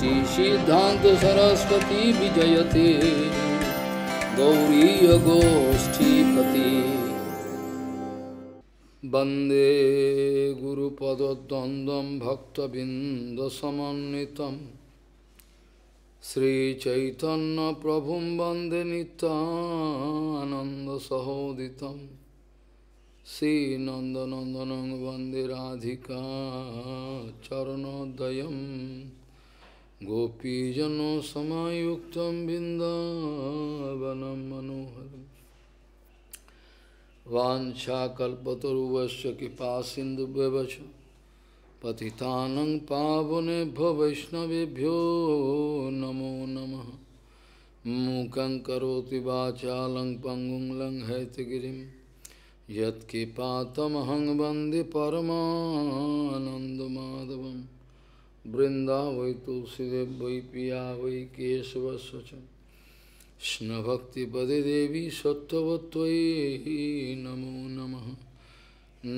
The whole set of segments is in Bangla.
श्री सिद्धांत सरस्वती विजयते गौरी गोष्ठीपति वंदे वन्दे गुरुपदद्वन्द्वं भक्तबिन्दसमन्वितं श्रीचैतन्यप्रभुं वन्दे नितानन्दसहोदितं श्रीनंदनंदन वंदे राधिका चरणोदय गोपीजनों समायुक्तं बिन्दावनं मनोहरम् वाञ्छाकल्पतरुवश्च कृपा सिन्धुव्यवच पतितानं पावने वैष्णवभ्यो नमो नमः मूकं करोति वाचालं पङ्गुं लं हैतगिरिं वृंदा वै तुलसीदेव वै पिया वै केशवस्वच कृष्ण भक्ति पदे देवी सत्यवत्वयी नमो नमः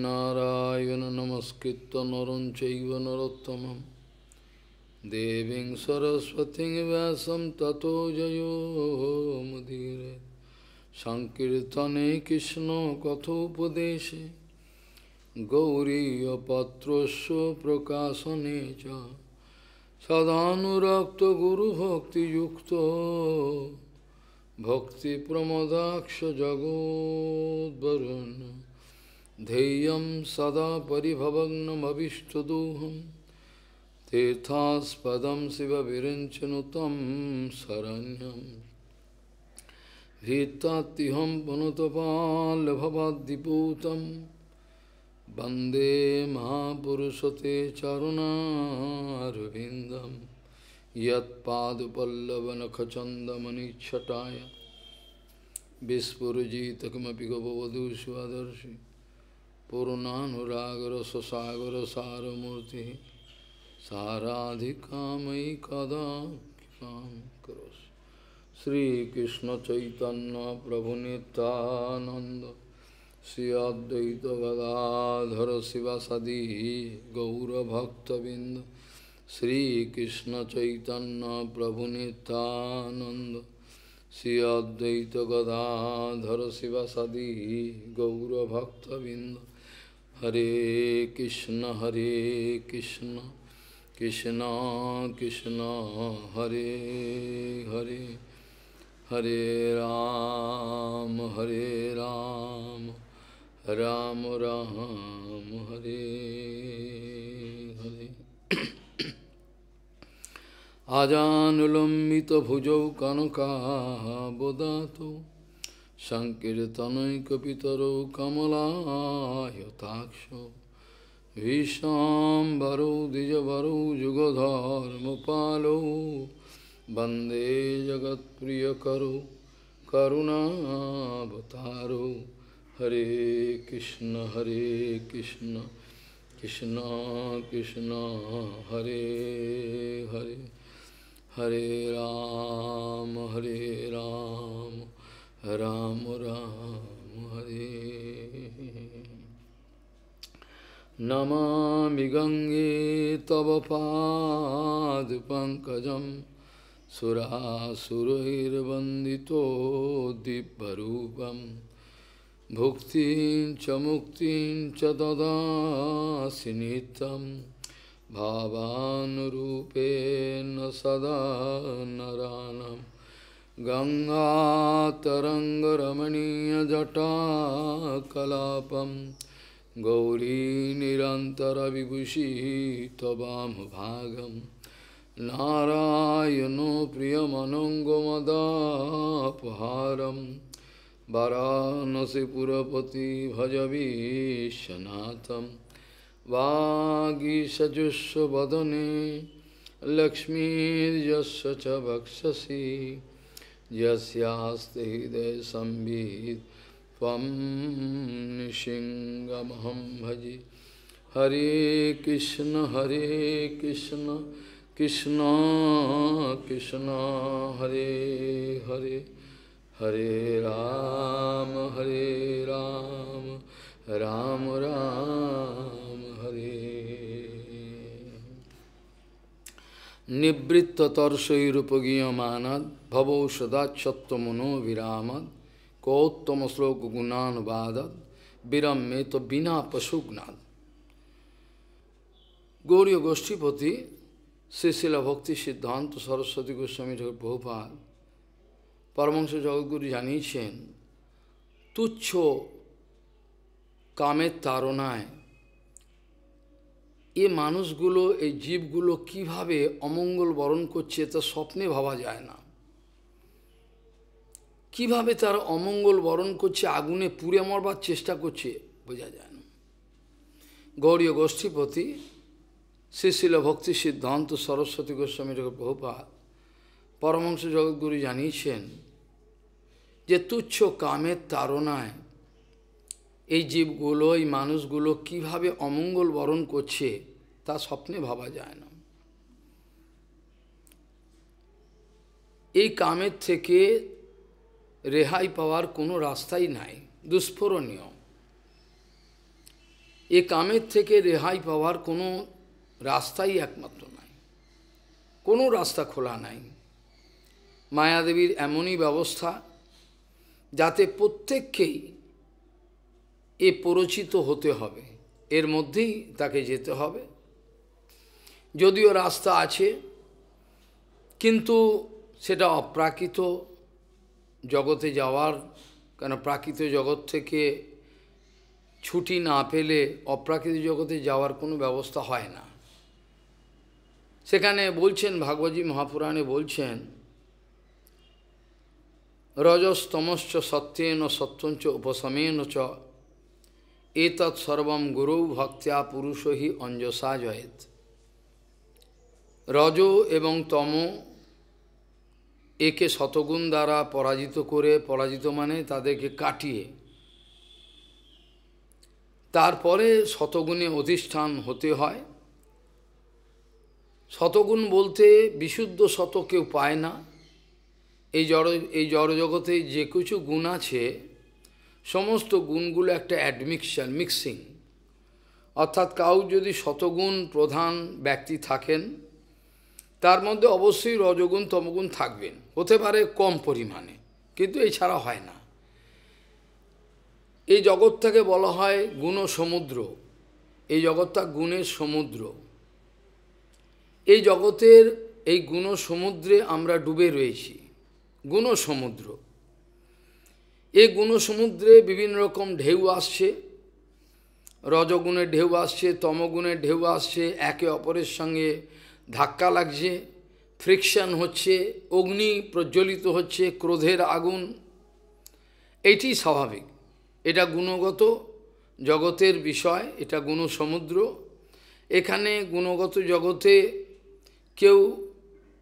नारायण नमस्कृत नर चैव नरोत्तमं देवीं सरस्वतीं व्यासं ततो जयो मुदीरे সংকীর্তনে কৃষ্ণ কথোপদেশে গৌরীপত্রস্য প্রকাশনে চ সদানুরক্ত ভক্তি প্রমদাক্ষ জগোদ্বরুণ ধেয়ং সদা পিভবগ্নমীষ্টদোহম তীর্থাস্পদ শিব বিচন শরণ্যম ভিত্তিহম पुनुतपाल्भवाद्दिपूतं वन्दे महापुरुषते चरुणारविन्दं यत्पादपल्लवनखचन्दमनिच्छटाय विस्फुरजितकमपि गववधू स्वदर्शि पूर्णानुरागरससागरसारमूर्तिः साराधिकामयि कदा कृपां करोसि श्रीकृष्णचैतन्यप्रभुनितानन्द Sri Advaita Gadadhara Sivasadi Gaura Bhaktavinda Sri Krishna Chaitanya Prabhu Nityananda Sri Advaita Gadadhara Sivasadi Gaura Bhaktavinda Hare Krishna Hare Krishna Krishna Krishna Hare Hare Hare Ram Hare Ram Ram Ram হরে হরে আজানুলম্বিত ভুজৌ কনকাবদাত সংকীর্তনৈকপিতরৌ কমলায়তাক্ষ ভীষাম্বরৌ দ্বিজবরৌ যুগধর্মপালৌ বন্দে জগৎপ্রিয়করৌ করুণাবতারৌ हरे कृष्ण हरे कृष्ण कृष्ण कृष्ण हरे हरे हरे राम हरे राम राम राम हरे नमामि गङ्गे तव पादपङ्कजं सुरासुरैर्वन्दितो दिव्यरूपम् Bhuktin cha chadada cha dadasi nitam Bhavanurupena naranam Ganga taranga ramaniya jata kalapam Gauri nirantara vibhushi tabam bhagam Narayano priyamanango madapaharam वाराणसीपुरपति भजवीशनाथं वागीषजुष्वदने लक्ष्मीर्यस्य च वक्षसि यस्यास्ते हृदय संवित् त्वं भजे हरे कृष्ण हरे कृष्ण कृष्ण कृष्ण हरे हरे हरे राम हरे राम राम राम हरे निवृत्ततर्षैरुपगीयमानद् भवौ सदाच्छत्वमनो विरामद् कौत्तमश्लोकगुणानुवादद् विरम्ये तो बिना पशुग्नाद গৌরীয় গোষ্ঠীপতি শ্রী শিলা ভক্তি সিদ্ধান্ত সরস্বতী গোস্বামী ঠাকুর বহুপাল পরমংস জগৎগুরু জানিয়েছেন তুচ্ছ কামের তারণায় এ মানুষগুলো এই জীবগুলো কিভাবে অমঙ্গল বরণ করছে তা স্বপ্নে ভাবা যায় না কিভাবে তার অমঙ্গল বরণ করছে আগুনে পুড়ে মরবার চেষ্টা করছে বোঝা যায় না গৌরীয় গোষ্ঠীপতি শ্রী ভক্তি সিদ্ধান্ত সরস্বতী গোস্বামীর প্রভুপাত পরমংস জগৎগুরু জানিয়েছেন যে তুচ্ছ কামের তারণায় এই জীবগুলো এই মানুষগুলো কিভাবে অমঙ্গল বরণ করছে তা স্বপ্নে ভাবা যায় না এই কামের থেকে রেহাই পাওয়ার কোনো রাস্তাই নাই দুস্ফোরণীয় এ কামের থেকে রেহাই পাওয়ার কোনো রাস্তাই একমাত্র নাই কোনো রাস্তা খোলা নাই মায়াদেবীর এমনই ব্যবস্থা যাতে প্রত্যেককেই এ পরিচিত হতে হবে এর মধ্যেই তাকে যেতে হবে যদিও রাস্তা আছে কিন্তু সেটা অপ্রাকৃত জগতে যাওয়ার কেন প্রাকৃত জগৎ থেকে ছুটি না পেলে অপ্রাকৃত জগতে যাওয়ার কোনো ব্যবস্থা হয় না সেখানে বলছেন ভাগবতী মহাপুরাণে বলছেন রজস্তমশ্চ সত্যেন সত্যঞ্চ উপশমেন চ এতৎ সর্বম গুরু ভক্তিয়া পুরুষ হি অঞ্জসা জয়েত রজ এবং তম একে শতগুণ দ্বারা পরাজিত করে পরাজিত মানে তাদেরকে কাটিয়ে তারপরে শতগুণে অধিষ্ঠান হতে হয় শতগুণ বলতে বিশুদ্ধ শত কেউ পায় না এই জড় এই জড়জগতে যে কিছু গুণ আছে সমস্ত গুণগুলো একটা অ্যাডমিকশান মিক্সিং অর্থাৎ কাউ যদি শতগুণ প্রধান ব্যক্তি থাকেন তার মধ্যে অবশ্যই রজগুণ তমগুণ থাকবেন হতে পারে কম পরিমাণে কিন্তু এছাড়া হয় না এই জগৎটাকে বলা হয় গুণ সমুদ্র এই জগৎটা গুণের সমুদ্র এই জগতের এই গুণ সমুদ্রে আমরা ডুবে রয়েছি গুণসমুদ্র এই গুণসমুদ্রে বিভিন্ন রকম ঢেউ আসছে রজগুণের ঢেউ আসছে তমগুণের ঢেউ আসছে একে অপরের সঙ্গে ধাক্কা লাগছে ফ্রিকশন হচ্ছে অগ্নি প্রজ্বলিত হচ্ছে ক্রোধের আগুন এটি স্বাভাবিক এটা গুণগত জগতের বিষয় এটা গুণসমুদ্র এখানে গুণগত জগতে কেউ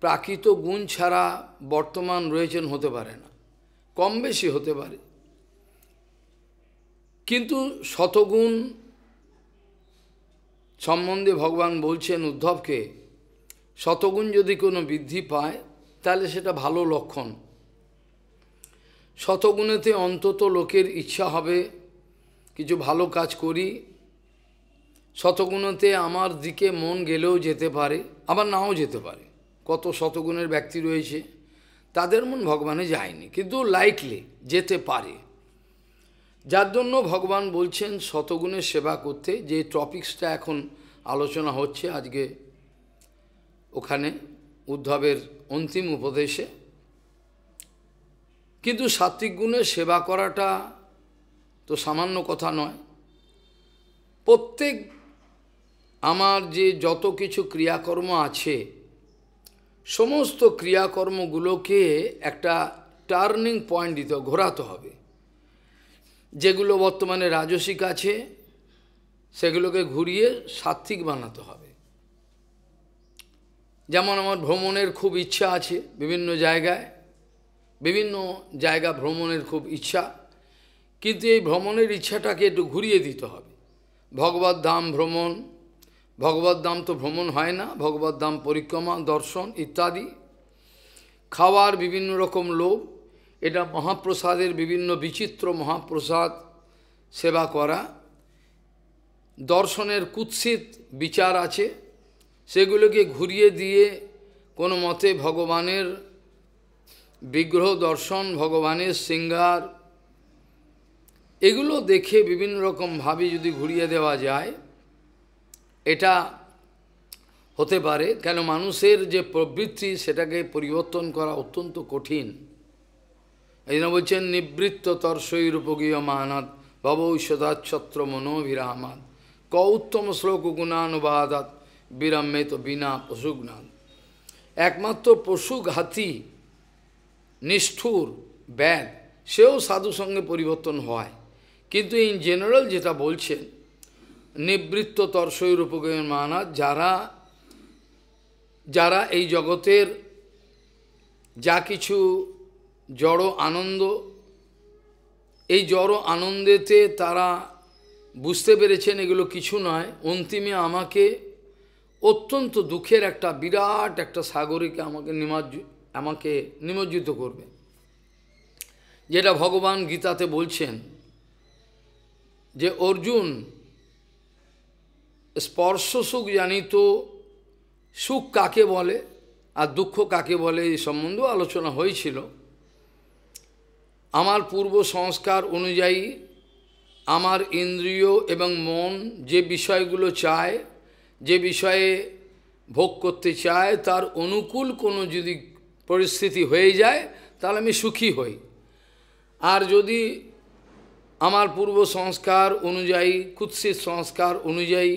প্রাকৃত গুণ ছাড়া বর্তমান রয়েছেন হতে পারে না কম বেশি হতে পারে কিন্তু শতগুণ সম্বন্ধে ভগবান বলছেন উদ্ধবকে শতগুণ যদি কোনো বৃদ্ধি পায় তাহলে সেটা ভালো লক্ষণ শতগুণেতে অন্তত লোকের ইচ্ছা হবে কিছু ভালো কাজ করি শতগুণতে আমার দিকে মন গেলেও যেতে পারে আবার নাও যেতে পারে কত শতগুণের ব্যক্তি রয়েছে তাদের মন ভগবানে যায়নি কিন্তু লাইকলি যেতে পারে যার জন্য ভগবান বলছেন শতগুণের সেবা করতে যে টপিক্সটা এখন আলোচনা হচ্ছে আজকে ওখানে উদ্ধবের অন্তিম উপদেশে কিন্তু সাত্বিক গুণের সেবা করাটা তো সামান্য কথা নয় প্রত্যেক আমার যে যত কিছু ক্রিয়াকর্ম আছে সমস্ত ক্রিয়াকর্মগুলোকে একটা টার্নিং পয়েন্ট দিতে ঘোরাতে হবে যেগুলো বর্তমানে রাজসিক আছে সেগুলোকে ঘুরিয়ে সাত্বিক বানাতে হবে যেমন আমার ভ্রমণের খুব ইচ্ছা আছে বিভিন্ন জায়গায় বিভিন্ন জায়গা ভ্রমণের খুব ইচ্ছা কিন্তু এই ভ্রমণের ইচ্ছাটাকে একটু ঘুরিয়ে দিতে হবে ভগবত ধাম ভ্রমণ ভগবদ্ধাম তো ভ্রমণ হয় না ভগবদ্ধাম পরিক্রমা দর্শন ইত্যাদি খাওয়ার বিভিন্ন রকম লোভ এটা মহাপ্রসাদের বিভিন্ন বিচিত্র মহাপ্রসাদ সেবা করা দর্শনের কুৎসিত বিচার আছে সেগুলোকে ঘুরিয়ে দিয়ে কোনো মতে ভগবানের বিগ্রহ দর্শন ভগবানের সিঙ্গার এগুলো দেখে বিভিন্ন রকমভাবে যদি ঘুরিয়ে দেওয়া যায় এটা হতে পারে কেন মানুষের যে প্রবৃত্তি সেটাকে পরিবর্তন করা অত্যন্ত কঠিন এই জন্য বলছেন নিবৃত্ত তর্শৈরূপগীয় মানাত ভব সদাচ্ছত্র মনোভিরামাত ক উত্তম শ্লোক গুণানুবাদাত তো বিনা পশুগ্নাদ একমাত্র পশুঘাতী নিষ্ঠুর ব্যাগ সেও সাধু সঙ্গে পরিবর্তন হয় কিন্তু ইন জেনারেল যেটা বলছেন নিবৃত্ত তর্শয়ের উপগমের মানা যারা যারা এই জগতের যা কিছু জড় আনন্দ এই জড় আনন্দেতে তারা বুঝতে পেরেছেন এগুলো কিছু নয় অন্তিমে আমাকে অত্যন্ত দুঃখের একটা বিরাট একটা সাগরীকে আমাকে নিমাজ আমাকে নিমজ্জিত করবে যেটা ভগবান গীতাতে বলছেন যে অর্জুন স্পর্শ সুখ জানিত সুখ কাকে বলে আর দুঃখ কাকে বলে এই সম্বন্ধেও আলোচনা হয়েছিল আমার পূর্ব সংস্কার অনুযায়ী আমার ইন্দ্রিয় এবং মন যে বিষয়গুলো চায় যে বিষয়ে ভোগ করতে চায় তার অনুকূল কোনো যদি পরিস্থিতি হয়ে যায় তাহলে আমি সুখী হই আর যদি আমার পূর্ব সংস্কার অনুযায়ী কুৎসিত সংস্কার অনুযায়ী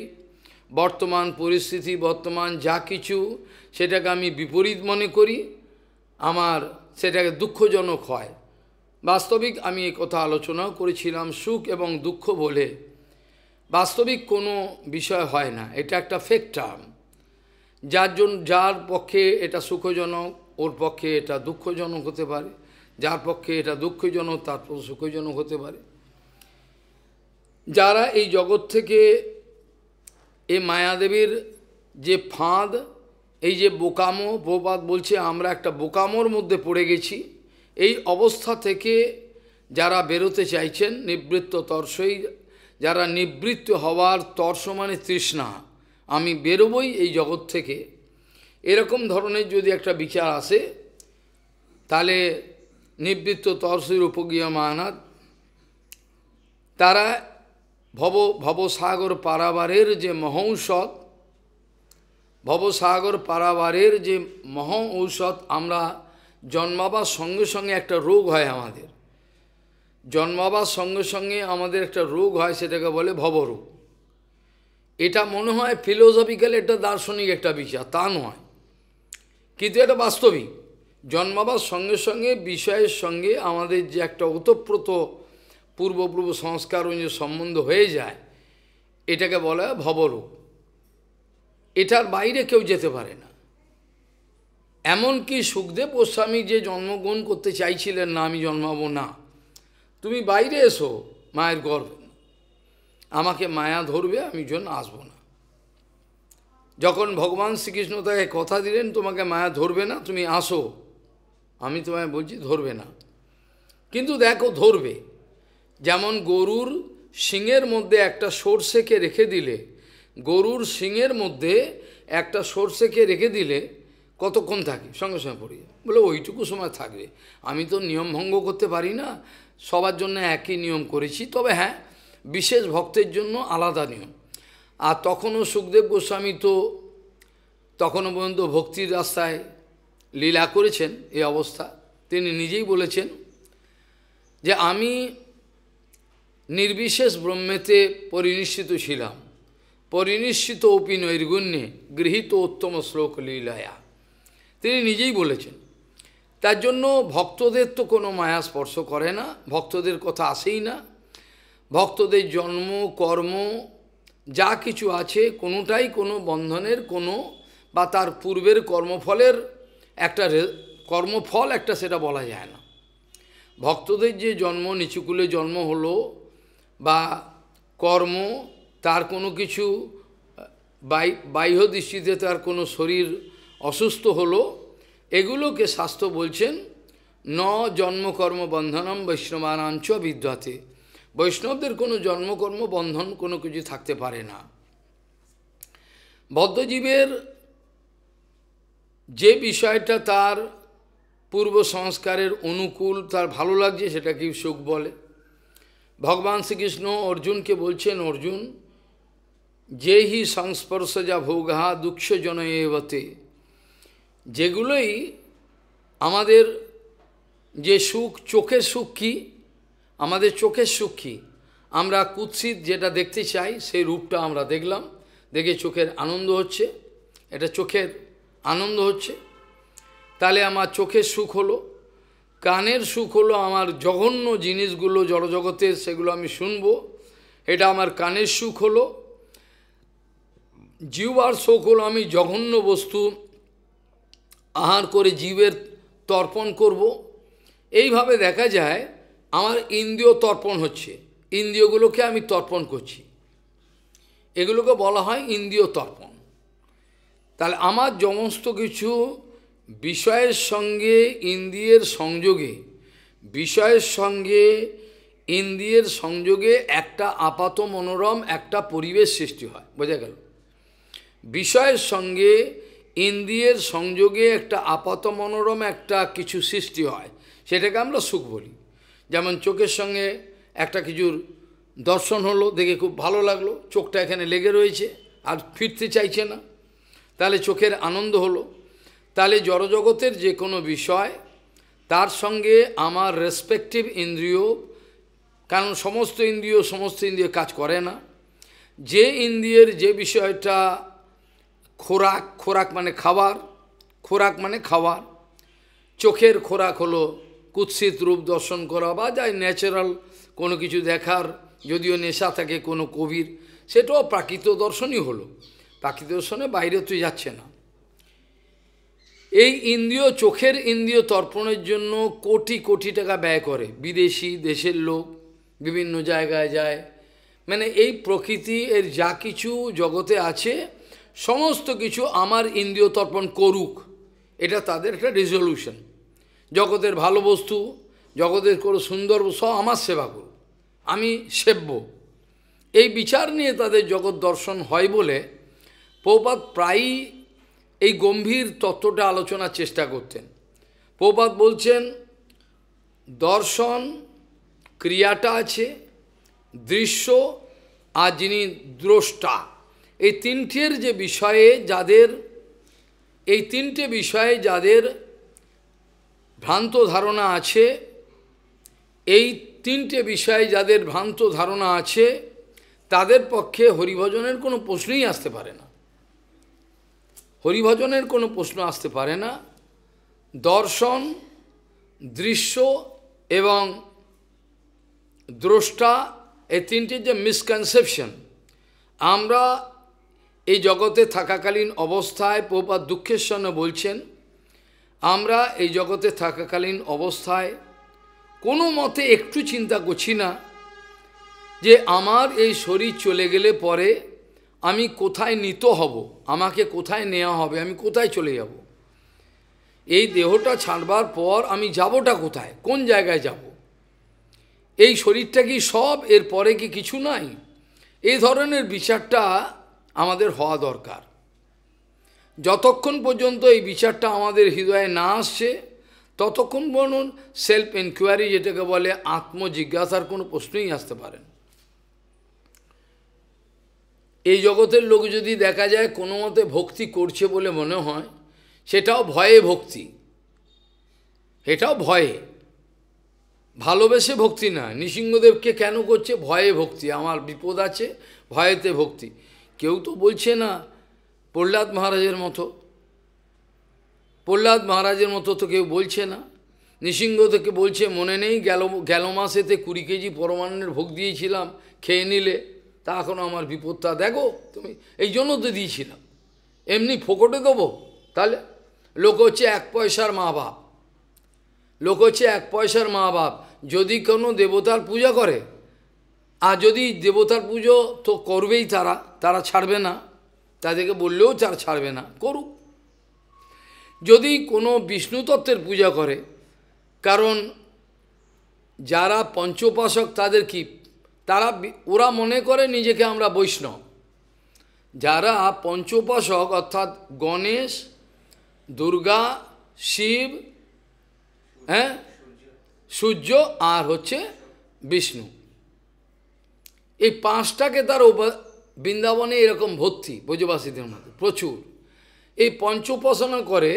বর্তমান পরিস্থিতি বর্তমান যা কিছু সেটাকে আমি বিপরীত মনে করি আমার সেটাকে দুঃখজনক হয় বাস্তবিক আমি এ কথা আলোচনাও করেছিলাম সুখ এবং দুঃখ বলে বাস্তবিক কোনো বিষয় হয় না এটা একটা ফেক টার্ম যার জন্য যার পক্ষে এটা সুখজনক ওর পক্ষে এটা দুঃখজনক হতে পারে যার পক্ষে এটা দুঃখজনক তার সুখজনক হতে পারে যারা এই জগৎ থেকে এই মায়াদেবীর যে ফাঁদ এই যে বোকামো প্রপাত বলছে আমরা একটা বোকামোর মধ্যে পড়ে গেছি এই অবস্থা থেকে যারা বেরোতে চাইছেন নিবৃত্ত তর্সই যারা নিবৃত্ত হওয়ার তর্ষ মানে তৃষ্ণা আমি বেরোবই এই জগৎ থেকে এরকম ধরনের যদি একটা বিচার আসে তাহলে নিবৃত্ত তর্সের উপগীয় মানাত তারা ভব ভবসাগর পারাবারের যে মহ ঔষধ ভবসাগর পারাবারের যে মহ ঔষধ আমরা জন্মাবার সঙ্গে সঙ্গে একটা রোগ হয় আমাদের জন্মাবার সঙ্গে সঙ্গে আমাদের একটা রোগ হয় সেটাকে বলে ভবরোগ এটা মনে হয় ফিলোসফিক্যাল একটা দার্শনিক একটা বিচার তা নয় কিন্তু এটা বাস্তবিক জন্মাবার সঙ্গে সঙ্গে বিষয়ের সঙ্গে আমাদের যে একটা ওতপ্রোত পূর্বপূর্ব সংস্কার অনুযায়ী সম্বন্ধ হয়ে যায় এটাকে বলা হয় ভবরূপ এটার বাইরে কেউ যেতে পারে না এমনকি সুখদেব গোস্বামী যে জন্মগ্রহণ করতে চাইছিলেন না আমি জন্মাবো না তুমি বাইরে এসো মায়ের গর্বে আমাকে মায়া ধরবে আমি জন্য আসবো না যখন ভগবান শ্রীকৃষ্ণ তাকে কথা দিলেন তোমাকে মায়া ধরবে না তুমি আসো আমি তোমায় বলছি ধরবে না কিন্তু দেখো ধরবে যেমন গরুর শিঙের মধ্যে একটা সর্ষেকে রেখে দিলে গরুর শিঙের মধ্যে একটা সর্ষেকে রেখে দিলে কতক্ষণ থাকে সঙ্গে সঙ্গে পড়ে যায় বলে ওইটুকু সময় থাকবে আমি তো নিয়ম ভঙ্গ করতে পারি না সবার জন্য একই নিয়ম করেছি তবে হ্যাঁ বিশেষ ভক্তের জন্য আলাদা নিয়ম আর তখনও সুখদেব গোস্বামী তো তখনও পর্যন্ত ভক্তির রাস্তায় লীলা করেছেন এই অবস্থা তিনি নিজেই বলেছেন যে আমি নির্বিশেষ ব্রহ্মেতে পরিনিশ্চিত ছিলাম পরিনিশ্চিত অপি নৈর্গুণ্যে গৃহীত উত্তম শ্লোক লীলায়া তিনি নিজেই বলেছেন তার জন্য ভক্তদের তো কোনো মায়া স্পর্শ করে না ভক্তদের কথা আসেই না ভক্তদের জন্ম কর্ম যা কিছু আছে কোনোটাই কোনো বন্ধনের কোনো বা তার পূর্বের কর্মফলের একটা কর্মফল একটা সেটা বলা যায় না ভক্তদের যে জন্ম নিচুকুলে জন্ম হলো বা কর্ম তার কোনো কিছু বাহ্য দৃষ্টিতে তার কোনো শরীর অসুস্থ হলো এগুলোকে শাস্ত্র বলছেন ন জন্মকর্ম বন্ধনম বৈষ্ণবানাঞ্চ বিদ্যাতে বৈষ্ণবদের কোনো জন্মকর্ম বন্ধন কোনো কিছু থাকতে পারে না বদ্ধজীবের যে বিষয়টা তার পূর্ব সংস্কারের অনুকূল তার ভালো লাগছে সেটাকে সুখ বলে ভগবান শ্রীকৃষ্ণ অর্জুনকে বলছেন অর্জুন যে হি সংস্পর্শ যা ভোগা দুঃখ জনয়েবতে যেগুলোই আমাদের যে সুখ চোখের সুখ কী আমাদের চোখের সুখ কী আমরা কুৎসিত যেটা দেখতে চাই সেই রূপটা আমরা দেখলাম দেখে চোখের আনন্দ হচ্ছে এটা চোখের আনন্দ হচ্ছে তাহলে আমার চোখের সুখ হলো কানের সুখ হলো আমার জঘন্য জিনিসগুলো জড়জগতের সেগুলো আমি শুনবো এটা আমার কানের সুখ হলো জিহ্বার শোক হলো আমি জঘন্য বস্তু আহার করে জীবের তর্পণ করব। এইভাবে দেখা যায় আমার ইন্দ্রিয় তর্পণ হচ্ছে ইন্দ্রিয়গুলোকে আমি তর্পণ করছি এগুলোকে বলা হয় ইন্দ্রিয় তর্পণ তাহলে আমার সমস্ত কিছু বিষয়ের সঙ্গে ইন্দ্রিয়ের সংযোগে বিষয়ের সঙ্গে ইন্দ্রিয়ের সংযোগে একটা আপাত মনোরম একটা পরিবেশ সৃষ্টি হয় বোঝা গেল বিষয়ের সঙ্গে ইন্দ্রিয়ের সংযোগে একটা আপাত মনোরম একটা কিছু সৃষ্টি হয় সেটাকে আমরা সুখ বলি যেমন চোখের সঙ্গে একটা কিছুর দর্শন হলো দেখে খুব ভালো লাগলো চোখটা এখানে লেগে রয়েছে আর ফিরতে চাইছে না তাহলে চোখের আনন্দ হলো তাহলে জড়জগতের যে কোনো বিষয় তার সঙ্গে আমার রেসপেক্টিভ ইন্দ্রিয় কারণ সমস্ত ইন্দ্রিয় সমস্ত ইন্দ্রিয় কাজ করে না যে ইন্দ্রিয়ের যে বিষয়টা খোরাক খোরাক মানে খাবার খোরাক মানে খাবার চোখের খোরাক হলো কুৎসিত রূপ দর্শন করা বা যাই ন্যাচারাল কোনো কিছু দেখার যদিও নেশা থাকে কোনো কবির সেটাও প্রাকৃত দর্শনই হলো প্রাকৃত দর্শনে বাইরে তুই যাচ্ছে না এই ইন্দ্রিয় চোখের ইন্দ্রিয় তর্পণের জন্য কোটি কোটি টাকা ব্যয় করে বিদেশি দেশের লোক বিভিন্ন জায়গায় যায় মানে এই প্রকৃতি এর যা কিছু জগতে আছে সমস্ত কিছু আমার ইন্দ্রিয় তর্পণ করুক এটা তাদের একটা রেজলিউশন জগতের ভালো বস্তু জগতের কোনো সুন্দর সব আমার সেবা করুক আমি সেব্য এই বিচার নিয়ে তাদের জগৎ দর্শন হয় বলে পৌপাত প্রায়ই এই গম্ভীর তত্ত্বটা আলোচনার চেষ্টা করতেন প্রপাত বলছেন দর্শন ক্রিয়াটা আছে দৃশ্য আর যিনি দ্রষ্টা এই তিনটের যে বিষয়ে যাদের এই তিনটে বিষয়ে যাদের ভ্রান্ত ধারণা আছে এই তিনটে বিষয়ে যাদের ভ্রান্ত ধারণা আছে তাদের পক্ষে হরিভজনের কোনো প্রশ্নই আসতে পারে না হরিভজনের কোনো প্রশ্ন আসতে পারে না দর্শন দৃশ্য এবং দ্রষ্টা এই তিনটির যে মিসকনসেপশন আমরা এই জগতে থাকাকালীন অবস্থায় পোপা দুঃখের সঙ্গে বলছেন আমরা এই জগতে থাকাকালীন অবস্থায় কোনো মতে একটু চিন্তা করছি না যে আমার এই শরীর চলে গেলে পরে আমি কোথায় নিত হব আমাকে কোথায় নেওয়া হবে আমি কোথায় চলে যাব এই দেহটা ছাড়বার পর আমি যাবটা কোথায় কোন জায়গায় যাব এই শরীরটা কি সব এর পরে কি কিছু নাই এই ধরনের বিচারটা আমাদের হওয়া দরকার যতক্ষণ পর্যন্ত এই বিচারটা আমাদের হৃদয়ে না আসছে ততক্ষণ বলুন সেলফ এনকোয়ারি যেটাকে বলে আত্মজিজ্ঞাসার কোনো প্রশ্নই আসতে পারেন এই জগতের লোক যদি দেখা যায় কোনো মতে ভক্তি করছে বলে মনে হয় সেটাও ভয়ে ভক্তি এটাও ভয়ে ভালোবেসে ভক্তি না নৃসিংহদেবকে কেন করছে ভয়ে ভক্তি আমার বিপদ আছে ভয়েতে ভক্তি কেউ তো বলছে না প্রহ্লাদ মহারাজের মতো প্রহ্লাদ মহারাজের মতো তো কেউ বলছে না নৃসিংহ থেকে বলছে মনে নেই গেল গেল মাসেতে কুড়ি কেজি পরমাণের ভোগ দিয়েছিলাম খেয়ে নিলে তা এখনও আমার বিপদটা দেখো তুমি এই জন্য তো দিয়েছিলাম এমনি ফোকটে দেবো তাহলে লোক হচ্ছে এক পয়সার মা বাপ লোক হচ্ছে এক পয়সার মা বাপ যদি কোনো দেবতার পূজা করে আর যদি দেবতার পুজো তো করবেই তারা তারা ছাড়বে না তাদেরকে বললেও তারা ছাড়বে না করুক যদি কোনো বিষ্ণু তত্ত্বের পূজা করে কারণ যারা পঞ্চোপাসক তাদের কি তারা ওরা মনে করে নিজেকে আমরা বৈষ্ণব যারা পঞ্চোপাসক অর্থাৎ গণেশ দুর্গা শিব হ্যাঁ সূর্য আর হচ্ছে বিষ্ণু এই পাঁচটাকে তার বৃন্দাবনে এরকম ভর্তি ব্রজবাসীদের মধ্যে প্রচুর এই পঞ্চোপাসনা করে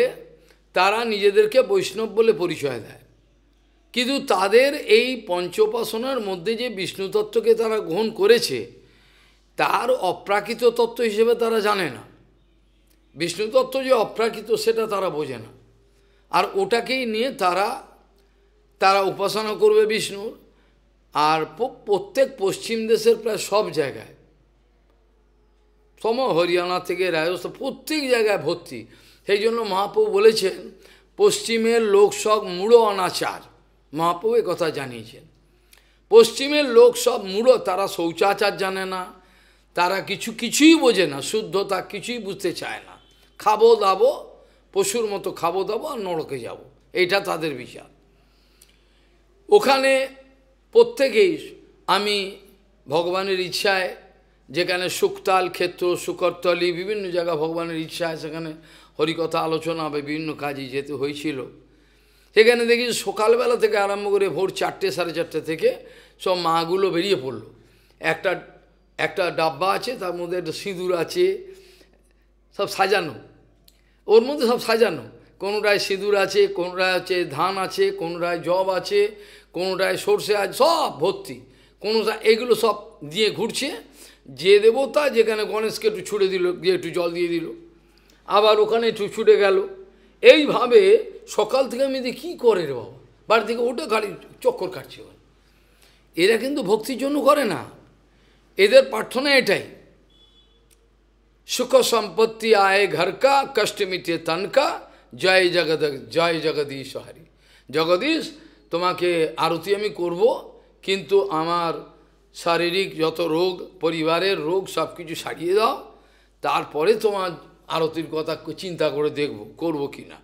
তারা নিজেদেরকে বৈষ্ণব বলে পরিচয় দেয় কিন্তু তাদের এই পঞ্চোপাসনার মধ্যে যে বিষ্ণু তত্ত্বকে তারা গ্রহণ করেছে তার অপ্রাকৃত তত্ত্ব হিসেবে তারা জানে না বিষ্ণু তত্ত্ব যে অপ্রাকৃত সেটা তারা বোঝে না আর ওটাকেই নিয়ে তারা তারা উপাসনা করবে বিষ্ণুর আর প্রত্যেক পশ্চিম দেশের প্রায় সব জায়গায় সম হরিয়ানা থেকে রাজস্থ প্রত্যেক জায়গায় ভর্তি সেই জন্য মহাপ্রভু বলেছেন পশ্চিমের লোকসব মূড় মূঢ় অনাচার মহাপ্রভু কথা জানিয়েছেন পশ্চিমের লোক সব মূল তারা শৌচাচার জানে না তারা কিছু কিছুই বোঝে না শুদ্ধতা কিছুই বুঝতে চায় না খাবো দাবো পশুর মতো খাবো দাবো আর নড়কে যাব। এটা তাদের বিচার ওখানে প্রত্যেকেই আমি ভগবানের ইচ্ছায় যেখানে শুকতাল ক্ষেত্র সুকরতলি বিভিন্ন জায়গা ভগবানের ইচ্ছায় সেখানে হরিকথা আলোচনা বা বিভিন্ন কাজে যেতে হয়েছিল সেখানে দেখি সকালবেলা থেকে আরম্ভ করে ভোর চারটে সাড়ে চারটে থেকে সব মাগুলো বেরিয়ে পড়লো একটা একটা ডাব্বা আছে তার মধ্যে একটা সিঁদুর আছে সব সাজানো ওর মধ্যে সব সাজানো কোনোটায় সিঁদুর আছে কোনোটায় হচ্ছে ধান আছে কোনোটায় জব আছে কোনোটায় সর্ষে আছে সব ভর্তি কোনো এগুলো সব দিয়ে ঘুরছে যে দেবতা যেখানে গণেশকে একটু ছুড়ে দিল দিয়ে একটু জল দিয়ে দিল আবার ওখানে একটু ছুটে গেল এইভাবে সকাল থেকে আমি দেখি কী করে রে বাবা বাড়ি থেকে ওটা গাড়ি চক্কর কাটছে এরা কিন্তু ভক্তির জন্য করে না এদের প্রার্থনা এটাই সুখ সম্পত্তি আয় ঘরকা কষ্ট মিটে তানকা জয় জগদ জয় জগদীশ হারি জগদীশ তোমাকে আরতি আমি করব কিন্তু আমার শারীরিক যত রোগ পরিবারের রোগ সব কিছু সারিয়ে দাও তারপরে তোমার আরতির কথা চিন্তা করে দেখব করব কি না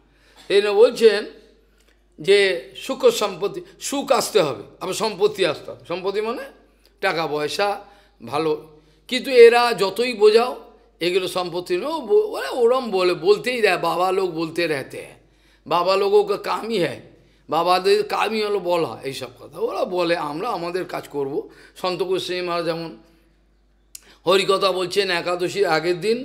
এই না বলছেন যে সুখ সম্পত্তি সুখ আসতে হবে আবার সম্পত্তি আসতে হবে সম্পত্তি মানে টাকা পয়সা ভালো কিন্তু এরা যতই বোঝাও এগুলো সম্পত্তি নো বলে ওরম বলে বলতেই দেয় বাবা লোক বলতে রেতে বাবা বাবা ওকে কামই হয় বাবাদের কামই হলো বলা এইসব কথা ওরা বলে আমরা আমাদের কাজ করব সন্তোষ সিং যেমন হরিকথা বলছেন একাদশীর আগের দিন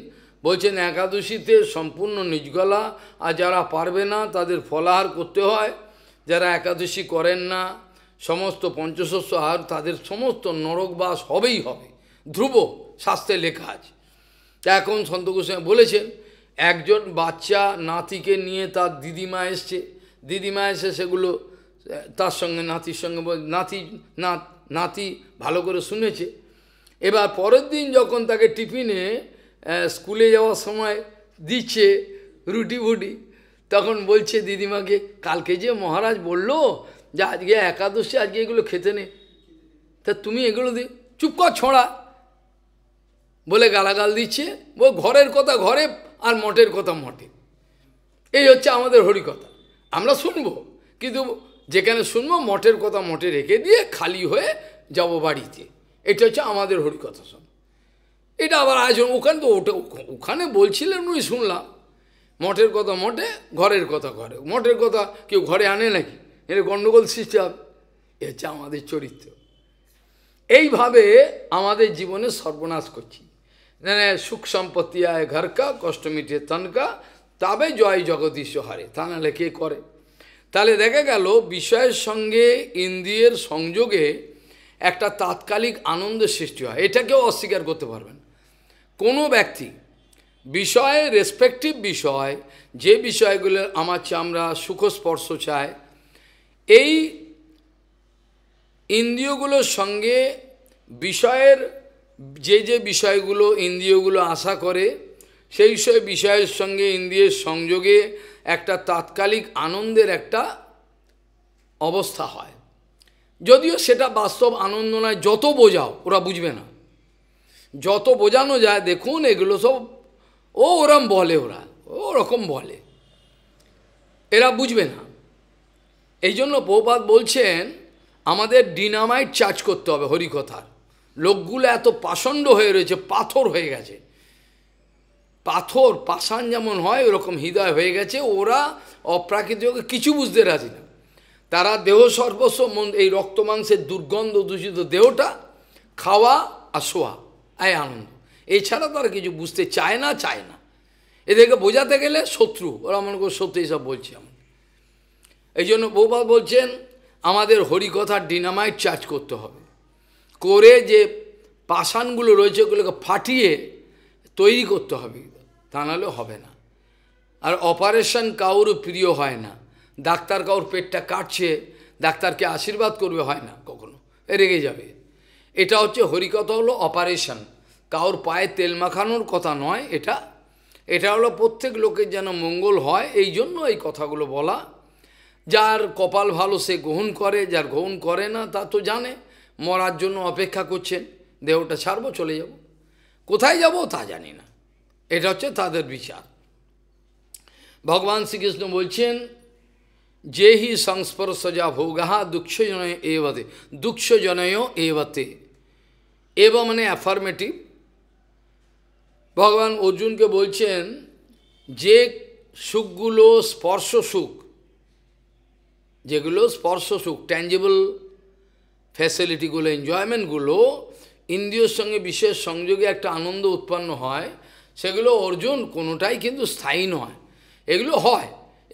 বলছেন একাদশীতে সম্পূর্ণ নিজগলা আর যারা পারবে না তাদের ফলাহার করতে হয় যারা একাদশী করেন না সমস্ত পঞ্চশস্য আহার তাদের সমস্ত নরকবাস হবেই হবে ধ্রুব শাস্ত্রে লেখা আছে তা এখন সন্ত গোস্বামী বলেছেন একজন বাচ্চা নাতিকে নিয়ে তার দিদিমা এসছে দিদিমা এসে সেগুলো তার সঙ্গে নাতির সঙ্গে নাতি নাতি ভালো করে শুনেছে এবার পরের দিন যখন তাকে টিফিনে স্কুলে যাওয়ার সময় দিচ্ছে রুটি বুটি তখন বলছে দিদিমাকে কালকে যে মহারাজ বলল যে আজকে একাদশী আজকে এগুলো খেতে নে তা তুমি এগুলো দি চুপ কর ছড়া বলে গালাগাল দিচ্ছে ও ঘরের কথা ঘরে আর মঠের কথা মঠে এই হচ্ছে আমাদের হরিকথা আমরা শুনবো কিন্তু যেখানে শুনবো মঠের কথা মঠে রেখে দিয়ে খালি হয়ে যাব বাড়িতে এটা হচ্ছে আমাদের হরিকথা এটা আবার আয়োজন ওখানে তো ওটা ওখানে বলছিলেন উনি শুনলাম মঠের কথা মঠে ঘরের কথা ঘরে মঠের কথা কেউ ঘরে আনে নাকি এর গণ্ডগোল সৃষ্টি হবে এ হচ্ছে আমাদের চরিত্র এইভাবে আমাদের জীবনে সর্বনাশ করছি সুখ সম্পত্তি আয় ঘরকা কষ্ট মিটে তনকা তবে জয় জগদীশ হারে তা নাহলে কে করে তাহলে দেখা গেল বিষয়ের সঙ্গে ইন্দ্রিয়ের সংযোগে একটা তাৎকালিক আনন্দ সৃষ্টি হয় এটাকেও অস্বীকার করতে পারবেন কোনো ব্যক্তি বিষয়ে রেসপেক্টিভ বিষয় যে বিষয়গুলো আমার চামড়া সুখস্পর্শ চায় এই ইন্দ্রিয়গুলোর সঙ্গে বিষয়ের যে যে বিষয়গুলো ইন্দ্রিয়গুলো আশা করে সেই সব বিষয়ের সঙ্গে ইন্দ্রিয়ের সংযোগে একটা তাৎকালিক আনন্দের একটা অবস্থা হয় যদিও সেটা বাস্তব আনন্দ নয় যত বোঝাও ওরা বুঝবে না যত বোঝানো যায় দেখুন এগুলো সব ও ওরম বলে ওরা ওরকম বলে এরা বুঝবে না এই জন্য প্রপাত বলছেন আমাদের ডিনামাইট চার্জ করতে হবে হরিকথার লোকগুলো এত পাষণ্ড হয়ে রয়েছে পাথর হয়ে গেছে পাথর পাষাণ যেমন হয় ওরকম হৃদয় হয়ে গেছে ওরা অপ্রাকৃত কিছু বুঝতে রাজি না তারা দেহ সর্বস্ব এই রক্ত মাংসের দুর্গন্ধ দূষিত দেহটা খাওয়া আর শোয়া এই আনন্দ এছাড়া তারা কিছু বুঝতে চায় না চায় না এদেরকে বোঝাতে গেলে শত্রু ওরা মনে করে সত্যি এইসব বলছে আমাকে এই জন্য বৌপাল বলছেন আমাদের হরিকথার ডিনামাইট চার্জ করতে হবে করে যে পাষাণগুলো রয়েছে ওগুলোকে ফাটিয়ে তৈরি করতে হবে তা নাহলে হবে না আর অপারেশন কাউরও প্রিয় হয় না ডাক্তার কাউর পেটটা কাটছে ডাক্তারকে আশীর্বাদ করবে হয় না কখনো রেগে যাবে এটা হচ্ছে হরিকথা হলো অপারেশন কাউর পায়ে তেল মাখানোর কথা নয় এটা এটা হলো প্রত্যেক লোকের যেন মঙ্গল হয় এই জন্য এই কথাগুলো বলা যার কপাল ভালো সে গ্রহণ করে যার গ্রহণ করে না তা তো জানে মরার জন্য অপেক্ষা করছেন দেহটা ছাড়বো চলে যাব কোথায় যাব তা জানি না এটা হচ্ছে তাদের বিচার ভগবান শ্রীকৃষ্ণ বলছেন যে হি সংস্পর্শজা ভোগাহা দুঃখজনয় বাতে দুঃখজনয় বাতে এবং মানে অ্যাফার্মেটিভ ভগবান অর্জুনকে বলছেন যে সুখগুলো স্পর্শ সুখ যেগুলো স্পর্শ সুখ ট্যাঞ্জেবল ফ্যাসিলিটিগুলো এনজয়মেন্টগুলো ইন্দ্রিয়র সঙ্গে বিশেষ সংযোগে একটা আনন্দ উৎপন্ন হয় সেগুলো অর্জুন কোনোটাই কিন্তু স্থায়ী নয় এগুলো হয়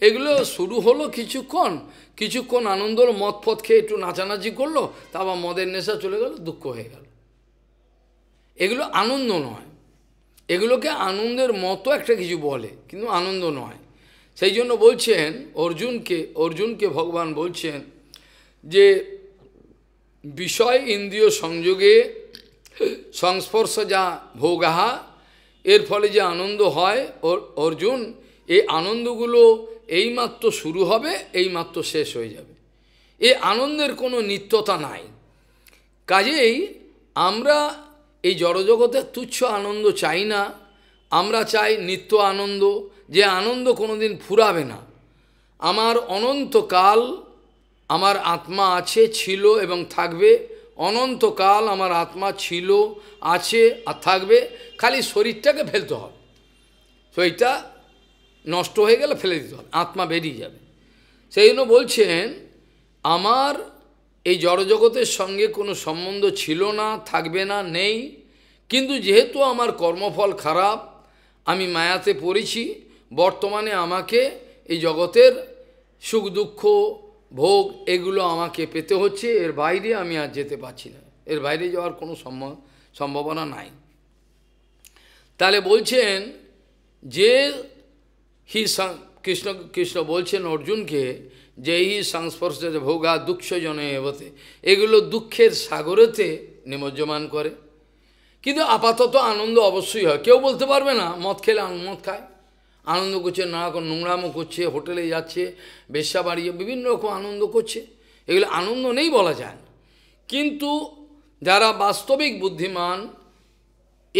এগুলো শুরু হলো কিছুক্ষণ কিছুক্ষণ আনন্দর মদ পথ খেয়ে একটু নাচানাচি করলো তারপর মদের নেশা চলে গেল দুঃখ হয়ে গেল এগুলো আনন্দ নয় এগুলোকে আনন্দের মতো একটা কিছু বলে কিন্তু আনন্দ নয় সেই জন্য বলছেন অর্জুনকে অর্জুনকে ভগবান বলছেন যে বিষয় ইন্দ্রিয় সংযোগে সংস্পর্শ যা ভোগাহা এর ফলে যে আনন্দ হয় অর্জুন এই আনন্দগুলো এইমাত্র শুরু হবে এইমাত্র শেষ হয়ে যাবে এই আনন্দের কোনো নিত্যতা নাই কাজেই আমরা এই জড়জগতের তুচ্ছ আনন্দ চাই না আমরা চাই নিত্য আনন্দ যে আনন্দ কোনোদিন ফুরাবে না আমার অনন্তকাল আমার আত্মা আছে ছিল এবং থাকবে অনন্তকাল আমার আত্মা ছিল আছে আর থাকবে খালি শরীরটাকে ফেলতে হবে শরীরটা নষ্ট হয়ে গেলে ফেলে দিতে হবে আত্মা বেরিয়ে যাবে সেই জন্য বলছেন আমার এই জড়জগতের সঙ্গে কোনো সম্বন্ধ ছিল না থাকবে না নেই কিন্তু যেহেতু আমার কর্মফল খারাপ আমি মায়াতে পড়েছি বর্তমানে আমাকে এই জগতের সুখ দুঃখ ভোগ এগুলো আমাকে পেতে হচ্ছে এর বাইরে আমি আর যেতে পারছি না এর বাইরে যাওয়ার কোনো সম্ভাবনা নাই তাহলে বলছেন যে হি কৃষ্ণ কৃষ্ণ বলছেন অর্জুনকে যে এই সংস্পর্শ ভোগা দুঃখ জনে এবতে এগুলো দুঃখের সাগরেতে নিমজ্জমান করে কিন্তু আপাতত আনন্দ অবশ্যই হয় কেউ বলতে পারবে না মদ খেলে মদ খায় আনন্দ করছে নানা রকম নোংরামো করছে হোটেলে যাচ্ছে বেশা বাড়িয়ে বিভিন্ন রকম আনন্দ করছে এগুলো আনন্দ নেই বলা যায় কিন্তু যারা বাস্তবিক বুদ্ধিমান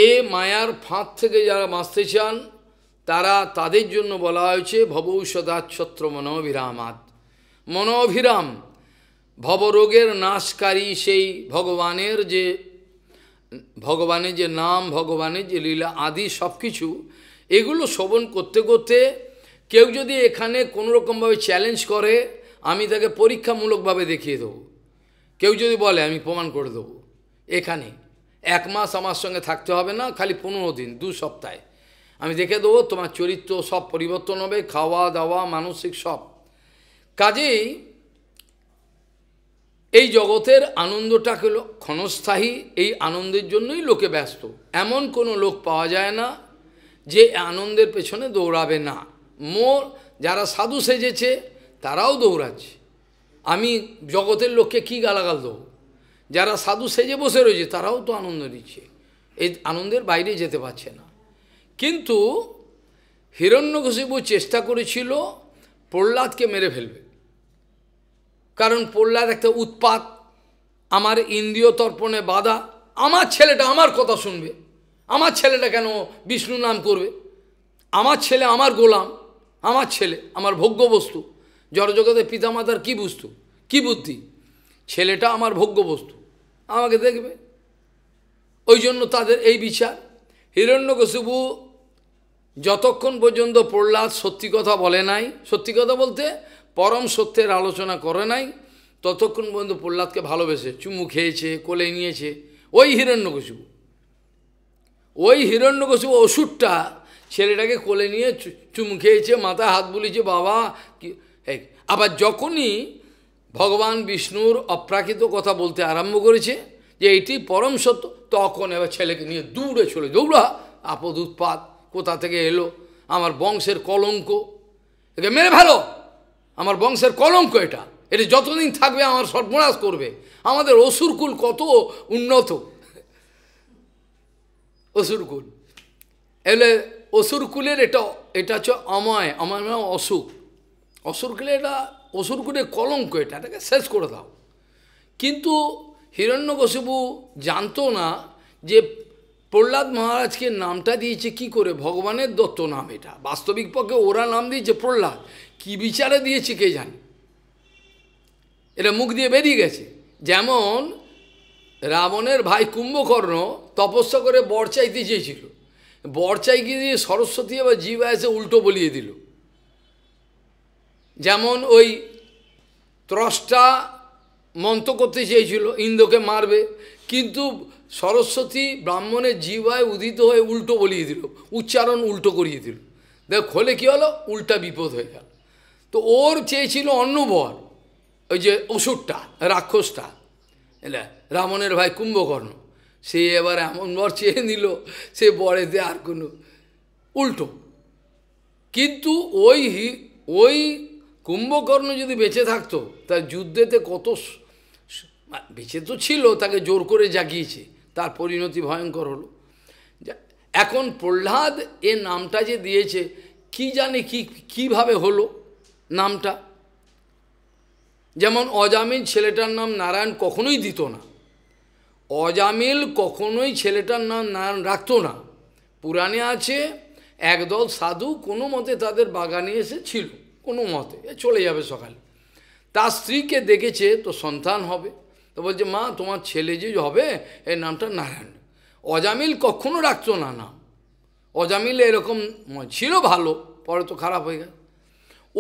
এ মায়ার ফাঁদ থেকে যারা বাঁচতে চান তারা তাদের জন্য বলা হয়েছে ভবৌষদাচ্ছত্র মনোবিরামাত মনোভিরাম ভবরোগের নাশকারী সেই ভগবানের যে ভগবানের যে নাম ভগবানের যে লীলা আদি সব কিছু এগুলো শ্রবণ করতে করতে কেউ যদি এখানে কোনোরকমভাবে চ্যালেঞ্জ করে আমি তাকে পরীক্ষামূলকভাবে দেখিয়ে দেবো কেউ যদি বলে আমি প্রমাণ করে দেবো এখানে এক মাস আমার সঙ্গে থাকতে হবে না খালি পনেরো দিন দু সপ্তাহে আমি দেখে দেবো তোমার চরিত্র সব পরিবর্তন হবে খাওয়া দাওয়া মানসিক সব কাজেই এই জগতের আনন্দটাকে ক্ষণস্থায়ী এই আনন্দের জন্যই লোকে ব্যস্ত এমন কোনো লোক পাওয়া যায় না যে আনন্দের পেছনে দৌড়াবে না মোর যারা সাধু সেজেছে তারাও দৌড়াচ্ছে আমি জগতের লোককে কি গালাগাল দেবো যারা সাধু সেজে বসে রয়েছে তারাও তো আনন্দ নিচ্ছে এই আনন্দের বাইরে যেতে পারছে না কিন্তু হিরণ্যকশিপু চেষ্টা করেছিল প্রহ্লাদকে মেরে ফেলবে কারণ প্রহ্লাদ একটা উৎপাত আমার ইন্দ্রিয় তর্পণে বাধা আমার ছেলেটা আমার কথা শুনবে আমার ছেলেটা কেন বিষ্ণু নাম করবে আমার ছেলে আমার গোলাম আমার ছেলে আমার ভোগ্য বস্তু জড়জগতে পিতামাতার কি বস্তু কি বুদ্ধি ছেলেটা আমার ভোগ্য বস্তু আমাকে দেখবে ওই জন্য তাদের এই বিচার হিরণ্যকশিবু যতক্ষণ পর্যন্ত প্রহ্লাদ সত্যি কথা বলে নাই সত্যি কথা বলতে পরম সত্যের আলোচনা করে নাই ততক্ষণ পর্যন্ত প্রহ্লাদকে ভালোবেসে চুমু খেয়েছে কোলে নিয়েছে ওই হিরণ্যকশু ওই হিরণ্যকশু ওষুধটা ছেলেটাকে কোলে নিয়ে চুমু খেয়েছে মাথায় হাত বুলিয়েছে বাবা আবার যখনই ভগবান বিষ্ণুর অপ্রাকৃত কথা বলতে আরম্ভ করেছে যে এটি পরম সত্য তখন এবার ছেলেকে নিয়ে দৌড়ে চলে দৌড়া আপদ উৎপাত কোথা থেকে এলো আমার বংশের কলঙ্ক একে মেরে ভালো আমার বংশের কলঙ্ক এটা এটা যতদিন থাকবে আমার সর্বনাশ করবে আমাদের অসুরকুল কত উন্নত অসুরকুল এলে অসুরকুলের এটা এটা হচ্ছে অময় আমার নাম মানে অসুখ অসুরকুলে এটা অসুরকুলের কলঙ্ক এটা এটাকে শেষ করে দাও কিন্তু বসুবু জানতো না যে প্রহ্লাদ মহারাজকে নামটা দিয়েছে কি করে ভগবানের দত্ত নাম এটা বাস্তবিক পক্ষে ওরা নাম দিয়েছে প্রহ্লাদ কি বিচারে দিয়েছে কে জানে এটা মুখ দিয়ে বেরিয়ে গেছে যেমন রাবণের ভাই কুম্ভকর্ণ তপস্যা করে বর চাইতে চেয়েছিল বর চাইকে দিয়ে সরস্বতী আবার জীবা এসে উল্টো বলিয়ে দিল যেমন ওই ত্রষ্টা মন্ত করতে চেয়েছিল ইন্দ্রকে মারবে কিন্তু সরস্বতী ব্রাহ্মণের জীবায় উদিত হয়ে উল্টো বলিয়ে দিল উচ্চারণ উল্টো করিয়ে দিল দেখ খোলে কী হলো উল্টা বিপদ হয়ে গেল তো ওর চেয়েছিল অন্য বর ওই যে অসুরটা রাক্ষসটা এলে রামনের ভাই কুম্ভকর্ণ সে এবার এমন বর চেয়ে নিল সে বরে দে আর কোনো উল্টো কিন্তু ওই ওই কুম্ভকর্ণ যদি বেঁচে থাকতো তার যুদ্ধেতে কত বেঁচে তো ছিল তাকে জোর করে জাগিয়েছে তার পরিণতি ভয়ঙ্কর হলো এখন প্রহ্লাদ এ নামটা যে দিয়েছে কি জানে কি কিভাবে হলো নামটা যেমন অজামিল ছেলেটার নাম নারায়ণ কখনোই দিত না অজামিল কখনোই ছেলেটার নাম নারায়ণ রাখত না পুরাণে আছে একদল সাধু কোনো মতে তাদের বাগানে এসে ছিল কোনো মতে চলে যাবে সকালে তার স্ত্রীকে দেখেছে তো সন্তান হবে তো বলছে মা তোমার ছেলে যে হবে এর নামটা নারায়ণ অজামিল কখনো রাখতো না নাম অজামিল এরকম ছিল ভালো পরে তো খারাপ হয়ে গেল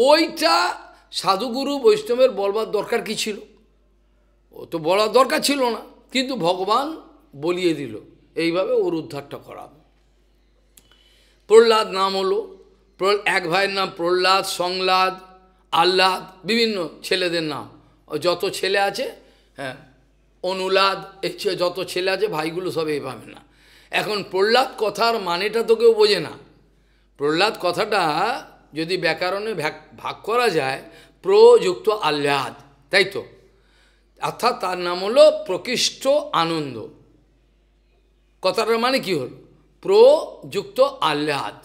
ওইটা সাধুগুরু বৈষ্ণবের বলবার দরকার কি ছিল ও তো বলার দরকার ছিল না কিন্তু ভগবান বলিয়ে দিল এইভাবে ওর উদ্ধারটা করা প্রহ্লাদ নাম হলো এক ভাইয়ের নাম প্রহ্লাদ সংলাদ আহ্লাদ বিভিন্ন ছেলেদের নাম যত ছেলে আছে হ্যাঁ অনুলাদ যত ছেলে আছে ভাইগুলো সব এইভাবে না এখন প্রহ্লাদ কথার মানেটা তো কেউ বোঝে না প্রহ্লাদ কথাটা যদি ব্যাকরণে ভাগ করা যায় প্রযুক্ত আহ্লাদ তাই তো অর্থাৎ তার নাম হলো প্রকৃষ্ট আনন্দ কথাটার মানে কি হল প্রযুক্ত আহ্লাদ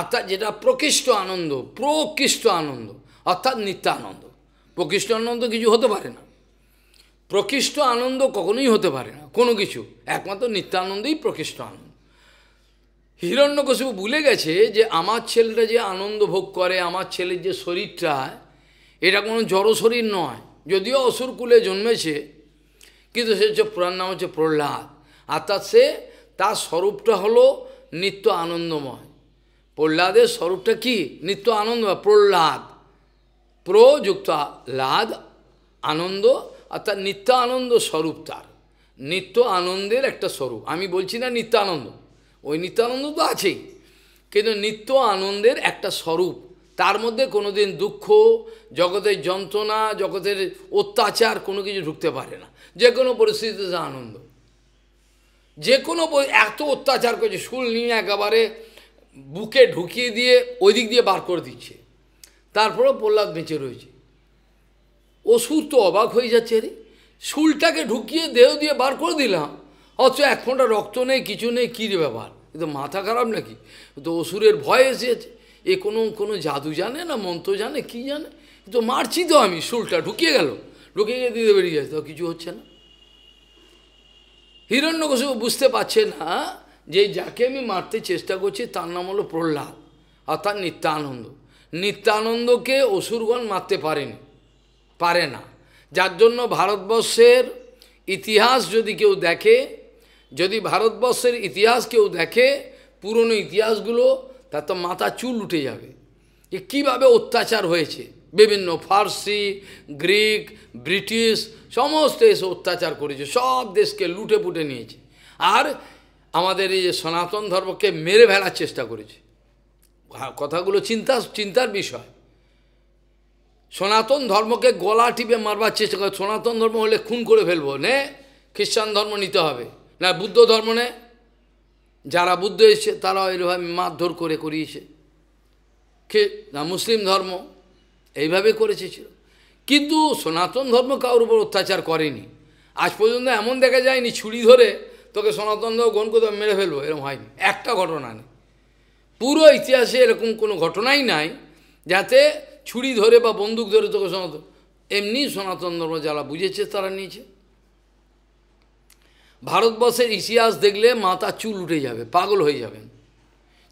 অর্থাৎ যেটা প্রকৃষ্ট আনন্দ প্রকৃষ্ট আনন্দ অর্থাৎ নিত্যানন্দ প্রকৃষ্ট আনন্দ কিছু হতে পারে না প্রকৃষ্ট আনন্দ কখনোই হতে পারে না কোনো কিছু একমাত্র নিত্যানন্দই প্রকৃষ্ট আনন্দ হিরণ্যকশিপু ভুলে গেছে যে আমার ছেলেটা যে আনন্দ ভোগ করে আমার ছেলের যে শরীরটা এটা কোনো জড় শরীর নয় যদিও অসুরকুলে জন্মেছে কিন্তু সে হচ্ছে পুরার নাম হচ্ছে প্রহ্লাদ আর তার সে তার স্বরূপটা হলো নিত্য আনন্দময় প্রহ্লাদের স্বরূপটা কি নিত্য আনন্দময় প্রহ্লাদ প্রযুক্ত লাদ আনন্দ অর্থাৎ নিত্য আনন্দ স্বরূপ তার নিত্য আনন্দের একটা স্বরূপ আমি বলছি না নিত্য আনন্দ ওই নিত্যানন্দ তো আছেই কিন্তু নিত্য আনন্দের একটা স্বরূপ তার মধ্যে কোনো দিন দুঃখ জগতের যন্ত্রণা জগতের অত্যাচার কোনো কিছু ঢুকতে পারে না যে কোনো পরিস্থিতিতে যা আনন্দ যে কোনো এত অত্যাচার করছে শুল নিয়ে একেবারে বুকে ঢুকিয়ে দিয়ে ওই দিক দিয়ে বার করে দিচ্ছে তারপরেও প্রহ্লাদ বেঁচে রয়েছে অসুর তো অবাক হয়ে যাচ্ছে রে শুলটাকে ঢুকিয়ে দেহ দিয়ে বার করে দিলাম অথচ এক ফোঁটা রক্ত নেই কিছু নেই কী ব্যাপার কিন্তু মাথা খারাপ নাকি তো অসুরের ভয় এসেছে এ কোনো কোনো জাদু জানে না মন্ত্র জানে কি জানে তো মারছি তো আমি শুলটা ঢুকিয়ে গেল ঢুকিয়ে গিয়ে দিতে বেরিয়ে যাচ্ছে তো কিছু হচ্ছে না হিরণ্যকশিপু বুঝতে পারছে না যে যাকে আমি মারতে চেষ্টা করছি তার নাম হলো প্রহ্লাদ অর্থাৎ নিত্যানন্দ নিত্যানন্দকে অসুরগণ মারতে পারেনি পারে না যার জন্য ভারতবর্ষের ইতিহাস যদি কেউ দেখে যদি ভারতবর্ষের ইতিহাস কেউ দেখে পুরনো ইতিহাসগুলো তার তো মাথা চুল উঠে যাবে যে কীভাবে অত্যাচার হয়েছে বিভিন্ন ফার্সি গ্রিক ব্রিটিশ সমস্ত এসে অত্যাচার করেছে সব দেশকে লুটে পুটে নিয়েছে আর আমাদের এই যে সনাতন ধর্মকে মেরে ফেলার চেষ্টা করেছে হ্যাঁ, কথাগুলো চিন্তা চিন্তার বিষয় সনাতন ধর্মকে গলা টিপে মারবার চেষ্টা করে সনাতন ধর্ম হলে খুন করে ফেলবো নে খ্রিস্টান ধর্ম নিতে হবে না বুদ্ধ ধর্ম নেয় যারা বুদ্ধ এসছে তারা এইভাবে মারধর করে করিয়েছে কে না মুসলিম ধর্ম এইভাবে করেছে ছিল কিন্তু সনাতন ধর্ম কারোর উপর অত্যাচার করেনি আজ পর্যন্ত এমন দেখা যায়নি ছুরি ধরে তোকে সনাতন ধর্ম গ্রহণ করতে মেরে ফেলবো এরকম হয়নি একটা ঘটনা নেই পুরো ইতিহাসে এরকম কোনো ঘটনাই নাই যাতে ছুরি ধরে বা বন্দুক ধরে তোকে সনাতন এমনি সনাতন ধর্ম যারা বুঝেছে তারা নিয়েছে ভারতবর্ষের ইতিহাস দেখলে মাথা চুল উঠে যাবে পাগল হয়ে যাবেন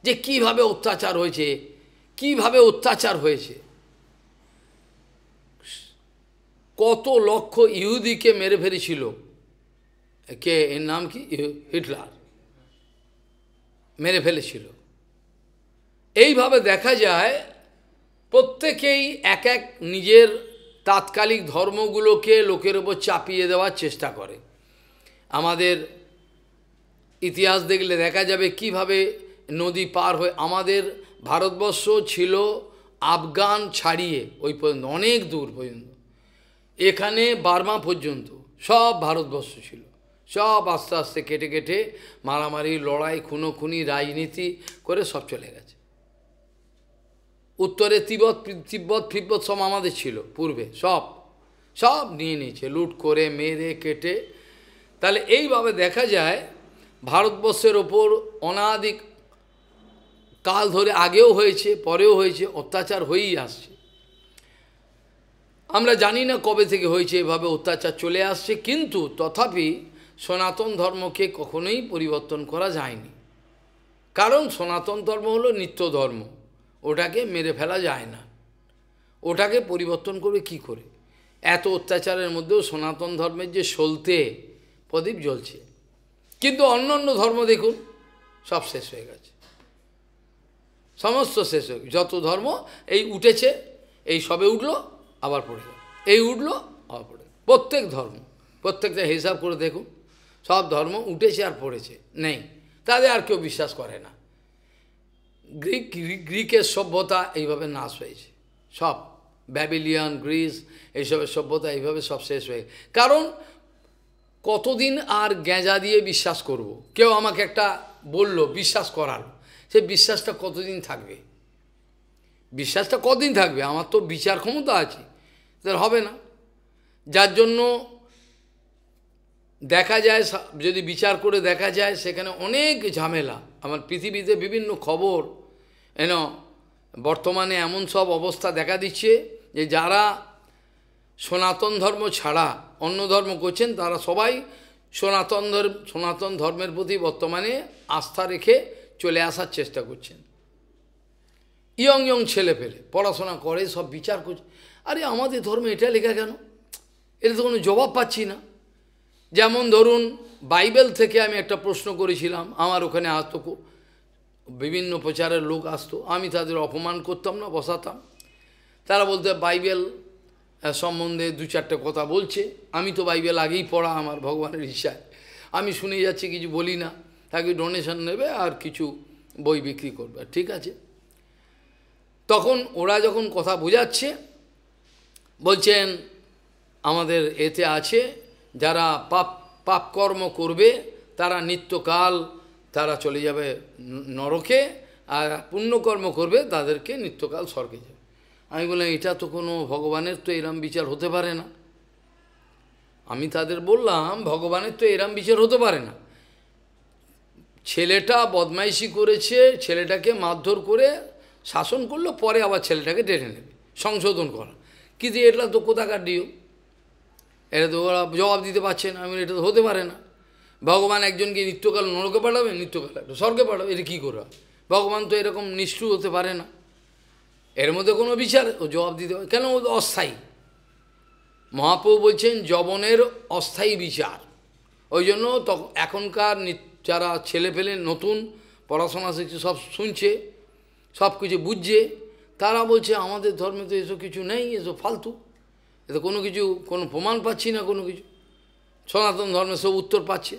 যে কিভাবে অত্যাচার হয়েছে কিভাবে অত্যাচার হয়েছে কত লক্ষ ইহুদিকে মেরে ফেলেছিল কে এর নাম কি হিটলার মেরে ফেলেছিল এইভাবে দেখা যায় প্রত্যেকেই এক এক নিজের তাৎকালিক ধর্মগুলোকে লোকের ওপর চাপিয়ে দেওয়ার চেষ্টা করে আমাদের ইতিহাস দেখলে দেখা যাবে কিভাবে নদী পার হয়ে আমাদের ভারতবর্ষ ছিল আফগান ছাড়িয়ে ওই পর্যন্ত অনেক দূর পর্যন্ত এখানে বার্মা পর্যন্ত সব ভারতবর্ষ ছিল সব আস্তে আস্তে কেটে কেটে মারামারি লড়াই খুনোখুনি রাজনীতি করে সব চলে গেছে উত্তরে তিব্বত তিব্বত ফিব্বত সব আমাদের ছিল পূর্বে সব সব নিয়ে নিয়েছে লুট করে মেরে কেটে তাহলে এইভাবে দেখা যায় ভারতবর্ষের ওপর অনাদিক কাল ধরে আগেও হয়েছে পরেও হয়েছে অত্যাচার হয়েই আসছে আমরা জানি না কবে থেকে হয়েছে এভাবে অত্যাচার চলে আসছে কিন্তু তথাপি সনাতন ধর্মকে কখনোই পরিবর্তন করা যায়নি কারণ সনাতন ধর্ম হলো নিত্য ধর্ম ওটাকে মেরে ফেলা যায় না ওটাকে পরিবর্তন করবে কি করে এত অত্যাচারের মধ্যেও সনাতন ধর্মের যে সলতে প্রদীপ জ্বলছে কিন্তু অন্য অন্য ধর্ম দেখুন সব শেষ হয়ে গেছে সমস্ত শেষ হয়ে যত ধর্ম এই উঠেছে এই সবে উঠল আবার পড়ে গেল এই উঠলো আবার পড়ে প্রত্যেক ধর্ম প্রত্যেকটা হিসাব করে দেখুন সব ধর্ম উঠেছে আর পড়েছে নেই তাদের আর কেউ বিশ্বাস করে না গ্রিক গ্রিকের সভ্যতা এইভাবে নাশ হয়েছে সব ব্যাবিলিয়ান গ্রিস এইসবের সভ্যতা এইভাবে সব শেষ হয়ে কারণ কতদিন আর গেঁজা দিয়ে বিশ্বাস করব। কেউ আমাকে একটা বলল বিশ্বাস করার সে বিশ্বাসটা কতদিন থাকবে বিশ্বাসটা কতদিন থাকবে আমার তো বিচার ক্ষমতা আছে তার হবে না যার জন্য দেখা যায় যদি বিচার করে দেখা যায় সেখানে অনেক ঝামেলা আমার পৃথিবীতে বিভিন্ন খবর এন বর্তমানে এমন সব অবস্থা দেখা দিচ্ছে যে যারা সনাতন ধর্ম ছাড়া অন্য ধর্ম করছেন তারা সবাই সনাতন ধর্ম সনাতন ধর্মের প্রতি বর্তমানে আস্থা রেখে চলে আসার চেষ্টা করছেন ইয়ং ইয়ং ছেলে পেলে পড়াশোনা করে সব বিচার করছে আরে আমাদের ধর্মে এটা লেখা কেন এটা তো কোনো জবাব পাচ্ছি না যেমন ধরুন বাইবেল থেকে আমি একটা প্রশ্ন করেছিলাম আমার ওখানে আসতো বিভিন্ন প্রচারের লোক আসতো আমি তাদের অপমান করতাম না বসাতাম তারা বলতে বাইবেল সম্বন্ধে দু চারটে কথা বলছে আমি তো বাইবেল আগেই পড়া আমার ভগবানের ইচ্ছায় আমি শুনে যাচ্ছি কিছু বলি না তাকে ডোনেশন নেবে আর কিছু বই বিক্রি করবে ঠিক আছে তখন ওরা যখন কথা বোঝাচ্ছে বলছেন আমাদের এতে আছে যারা পাপ পাপকর্ম করবে তারা নিত্যকাল তারা চলে যাবে নরকে আর পুণ্যকর্ম করবে তাদেরকে নিত্যকাল স্বর্গে যাবে আমি বললাম এটা তো কোনো ভগবানের তো এরম বিচার হতে পারে না আমি তাদের বললাম ভগবানের তো এরম বিচার হতে পারে না ছেলেটা বদমাইশি করেছে ছেলেটাকে মারধর করে শাসন করলো পরে আবার ছেলেটাকে টেনে নেবে সংশোধন করা কিন্তু এটা তো কোথাকার ডিও এটা তো ওরা জবাব দিতে পারছে না আমি এটা তো হতে পারে না ভগবান একজনকে নিত্যকাল নরকে পাঠাবে নিত্যকাল স্বর্গে পাঠাবে এটা কী করা ভগবান তো এরকম নিষ্ঠুর হতে পারে না এর মধ্যে কোনো বিচার ও জবাব দিতে পারে কেন অস্থায়ী মহাপ্রভু বলছেন জবনের অস্থায়ী বিচার ওই জন্য এখনকার যারা ছেলে ফেলে নতুন পড়াশোনা শিখছে সব শুনছে সব কিছু বুঝছে তারা বলছে আমাদের ধর্মে তো এসব কিছু নেই এসব ফালতু এতে কোনো কিছু কোনো প্রমাণ পাচ্ছি না কোনো কিছু সনাতন ধর্মে সব উত্তর পাচ্ছে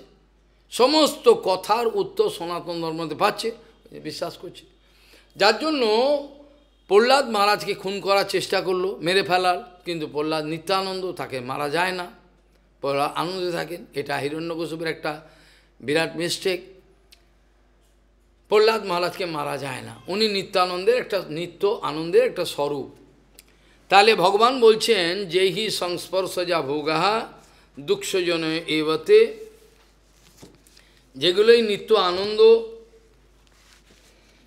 সমস্ত কথার উত্তর সনাতন ধর্মতে পাচ্ছে বিশ্বাস করছে যার জন্য প্রহ্লাদ মহারাজকে খুন করার চেষ্টা করলো মেরে ফেলার কিন্তু প্রহ্লাদ নিত্যানন্দ তাকে মারা যায় না প্রহ্লাদ আনন্দে থাকেন এটা হিরণ্যকশুপের একটা বিরাট মিস্টেক প্রহ্লাদ মহারাজকে মারা যায় না উনি নিত্যানন্দের একটা নিত্য আনন্দের একটা স্বরূপ তাহলে ভগবান বলছেন যে হি সংস্পর্শ যা ভোগাহা দুঃখজনে এবতে যেগুলোই নিত্য আনন্দ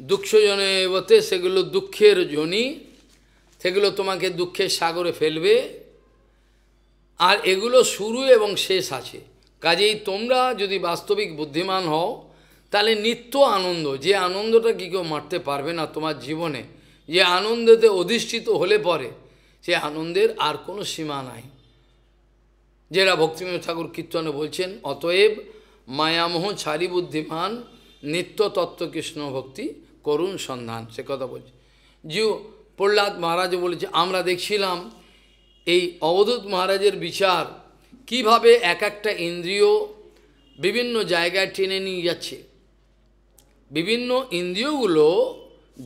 দুঃখজনে এবতে সেগুলো দুঃখের জনি সেগুলো তোমাকে দুঃখের সাগরে ফেলবে আর এগুলো শুরু এবং শেষ আছে কাজেই তোমরা যদি বাস্তবিক বুদ্ধিমান হও তাহলে নিত্য আনন্দ যে আনন্দটা কি কেউ মারতে পারবে না তোমার জীবনে যে আনন্দতে অধিষ্ঠিত হলে পরে সে আনন্দের আর কোনো সীমা নাই যেরা ভক্তিময় ঠাকুর কীর্তনে বলছেন অতএব মায়ামোহ ছাড়ি বুদ্ধিমান নিত্য তত্ত্ব কৃষ্ণ ভক্তি করুণ সন্ধান সে কথা বলছে যে প্রহ্লাদ মহারাজ বলেছে আমরা দেখছিলাম এই অবধূত মহারাজের বিচার কিভাবে এক একটা ইন্দ্রিয় বিভিন্ন জায়গায় টেনে নিয়ে যাচ্ছে বিভিন্ন ইন্দ্রিয়গুলো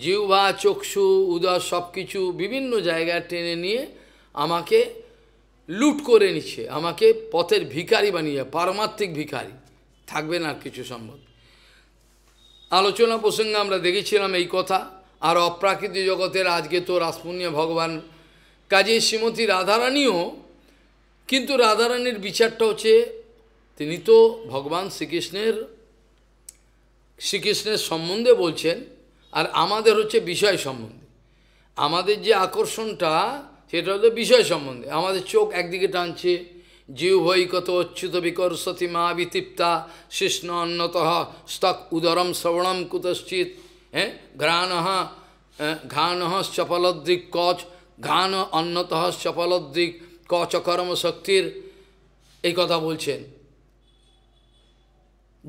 জিহ্বা চক্ষু উদর সব কিছু বিভিন্ন জায়গায় টেনে নিয়ে আমাকে লুট করে নিচ্ছে আমাকে পথের ভিখারি বানিয়ে পারমাত্মিক ভিখারি থাকবে না কিছু সম্ভব আলোচনা প্রসঙ্গে আমরা দেখেছিলাম এই কথা আর অপ্রাকৃতিক জগতের আজকে তো রাসপুণ্য ভগবান কাজে শ্রীমতী রাধারানীও কিন্তু রাধারানীর বিচারটা হচ্ছে তিনি তো ভগবান শ্রীকৃষ্ণের শ্রীকৃষ্ণের সম্বন্ধে বলছেন আর আমাদের হচ্ছে বিষয় সম্বন্ধে আমাদের যে আকর্ষণটা সেটা হলো বিষয় সম্বন্ধে আমাদের চোখ একদিকে টানছে জীবৈকত অচ্যুত বিকর্ষতি মা বিতৃপ্তা শিষ্ণ অন্নত স্তক উদরম শ্রবণম কুতশ্চিত হ্যাঁ ঘ্রাণ ঘ্রাণ চপলদ্রিক কচ ঘ্রাণ অন্যত চপলদ্রিক কর্ম শক্তির এই কথা বলছেন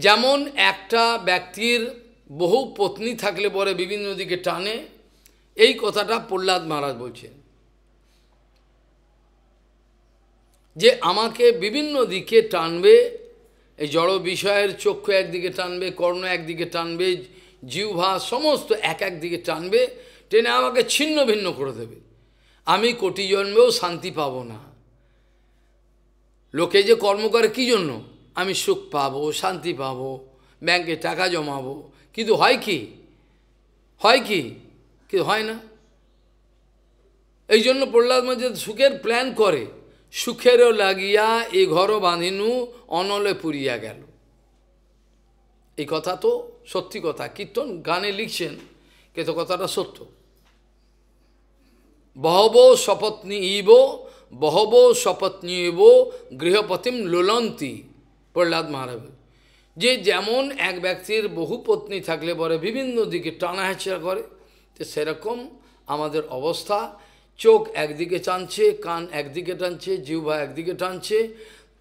যেমন একটা ব্যক্তির বহু পত্নী থাকলে পরে বিভিন্ন দিকে টানে এই কথাটা প্রহ্লাদ মহারাজ বলছেন যে আমাকে বিভিন্ন দিকে টানবে এই জড় বিষয়ের চক্ষু একদিকে টানবে কর্ণ একদিকে টানবে জিহ্বা সমস্ত এক এক দিকে টানবে টেনে আমাকে ছিন্ন ভিন্ন করে দেবে আমি কোটি জন্মেও শান্তি পাব না লোকে যে কর্ম করে কী জন্য আমি সুখ পাবো শান্তি পাবো ব্যাংকে টাকা জমাবো কিন্তু হয় কি হয় কি কিন্তু হয় না এই জন্য প্রহ্লাদ মধ্যে সুখের প্ল্যান করে সুখেরও লাগিয়া এ ঘর বাঁধিনু অনলে পুরিয়া গেল এই কথা তো সত্যি কথা কীর্তন গানে লিখছেন কিন্তু কথাটা সত্য বহব সপত্নী ইব বহব সপত্নী ইব গৃহপতিম লোলন্তি প্রহ্লাদ মহারাজ যে যেমন এক ব্যক্তির বহু পত্নী থাকলে পরে বিভিন্ন দিকে টানা করে তো সেরকম আমাদের অবস্থা চোখ একদিকে টানছে কান একদিকে টানছে জিহ্বা একদিকে টানছে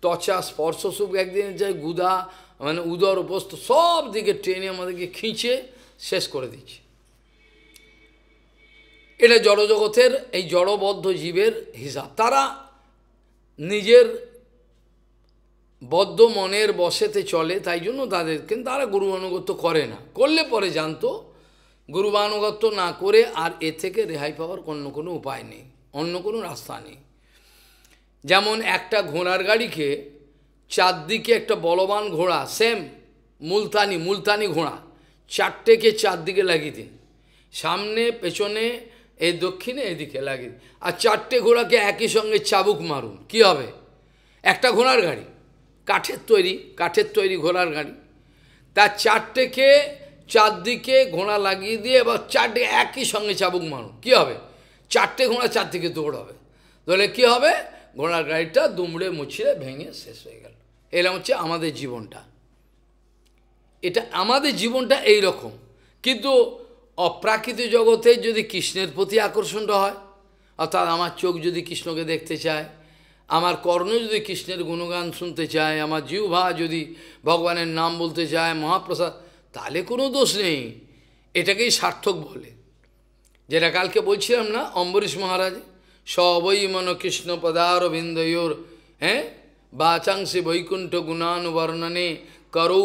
ত্বচা স্পর্শ সুখ একদিকে যায় গুদা মানে উদর উপস্ত সব দিকে ট্রেনে আমাদেরকে খিঁচে শেষ করে দিচ্ছে এটা জড়জগতের এই জড়বদ্ধ জীবের হিসাব তারা নিজের বদ্ধ মনের বসেতে চলে তাই জন্য তাদের কিন্তু তারা গুরু অনুগত করে না করলে পরে জানতো গুরুবানুগত্য না করে আর এ থেকে রেহাই পাওয়ার অন্য কোনো উপায় নেই অন্য কোনো রাস্তা নেই যেমন একটা ঘোড়ার গাড়িকে চারদিকে একটা বলবান ঘোড়া সেম মুলতানি মুলতানি ঘোড়া চারটেকে চারদিকে লাগিয়ে দিন সামনে পেছনে এই দক্ষিণে এদিকে লাগিয়ে দিন আর চারটে ঘোড়াকে একই সঙ্গে চাবুক মারুন কি হবে একটা ঘোড়ার গাড়ি কাঠের তৈরি কাঠের তৈরি ঘোড়ার গাড়ি তার চারটেকে চারদিকে ঘোড়া লাগিয়ে দিয়ে এবার চারটে একই সঙ্গে চাবুক মারো কি হবে চারটে ঘোড়া চারদিকে দৌড় হবে তাহলে কি হবে ঘোড়ার গাড়িটা দুমড়ে মুছিয়ে ভেঙে শেষ হয়ে গেল এরকম হচ্ছে আমাদের জীবনটা এটা আমাদের জীবনটা এই রকম কিন্তু অপ্রাকৃত জগতে যদি কৃষ্ণের প্রতি আকর্ষণটা হয় অর্থাৎ আমার চোখ যদি কৃষ্ণকে দেখতে চায় আমার কর্ণ যদি কৃষ্ণের গুণগান শুনতে চায় আমার ভা যদি ভগবানের নাম বলতে চায় মহাপ্রসাদ তাহলে কোনো দোষ নেই এটাকেই সার্থক বলে যেটা কালকে বলছিলাম না অম্বরীশ মহারাজ সবই মন কৃষ্ণ পদারবিন্দয়োর হ্যাঁ বাচাংশে বৈকুণ্ঠ গুণানুবর্ণনে করৌ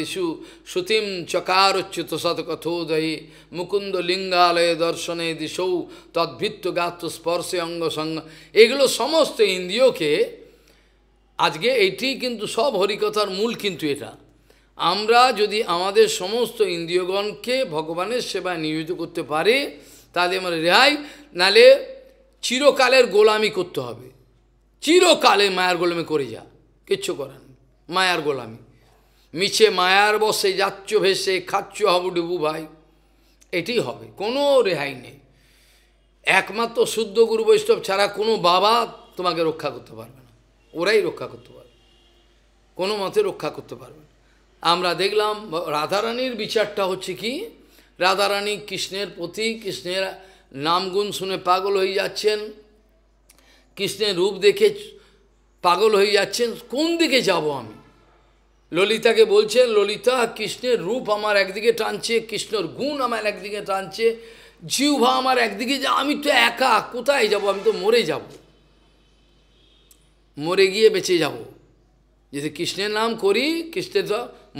দিশু শ্রুতিম চকারচ্যুত সৎকথোদয়ে মুকুন্দ লিঙ্গালয়ে দর্শনে দিশৌ তদ্ভিত্ত গাত্র স্পর্শে অঙ্গসঙ্গ এগুলো সমস্ত ইন্দ্রিয়কে আজকে এটি কিন্তু সব হরিকথার মূল কিন্তু এটা আমরা যদি আমাদের সমস্ত ইন্দ্রিয়গণকে ভগবানের সেবায় নিয়োজিত করতে পারি তাহলে আমরা রেহাই নালে চিরকালের গোলামি করতে হবে চিরকালে মায়ার গোলামি করে যা কিচ্ছু করার মায়ার গোলামি মিছে মায়ার বসে যাচ্ছ ভেসে খাচ্ছ ডুবু ভাই এটি হবে কোনো রেহাই নেই একমাত্র শুদ্ধ গুরু বৈষ্ণব ছাড়া কোনো বাবা তোমাকে রক্ষা করতে পারবে না ওরাই রক্ষা করতে পারবে কোনো মতে রক্ষা করতে পারবে আমরা দেখলাম রাধারানীর বিচারটা হচ্ছে কি রাধারানী কৃষ্ণের প্রতি কৃষ্ণের নামগুণ শুনে পাগল হয়ে যাচ্ছেন কৃষ্ণের রূপ দেখে পাগল হয়ে যাচ্ছেন কোন দিকে যাব আমি ললিতাকে বলছেন ললিতা কৃষ্ণের রূপ আমার একদিকে টানছে কৃষ্ণর গুণ আমার একদিকে টানছে জিহ্বা আমার একদিকে যা আমি তো একা কোথায় যাব আমি তো মরে যাব মরে গিয়ে বেঁচে যাবো যদি কৃষ্ণের নাম করি কৃষ্ণের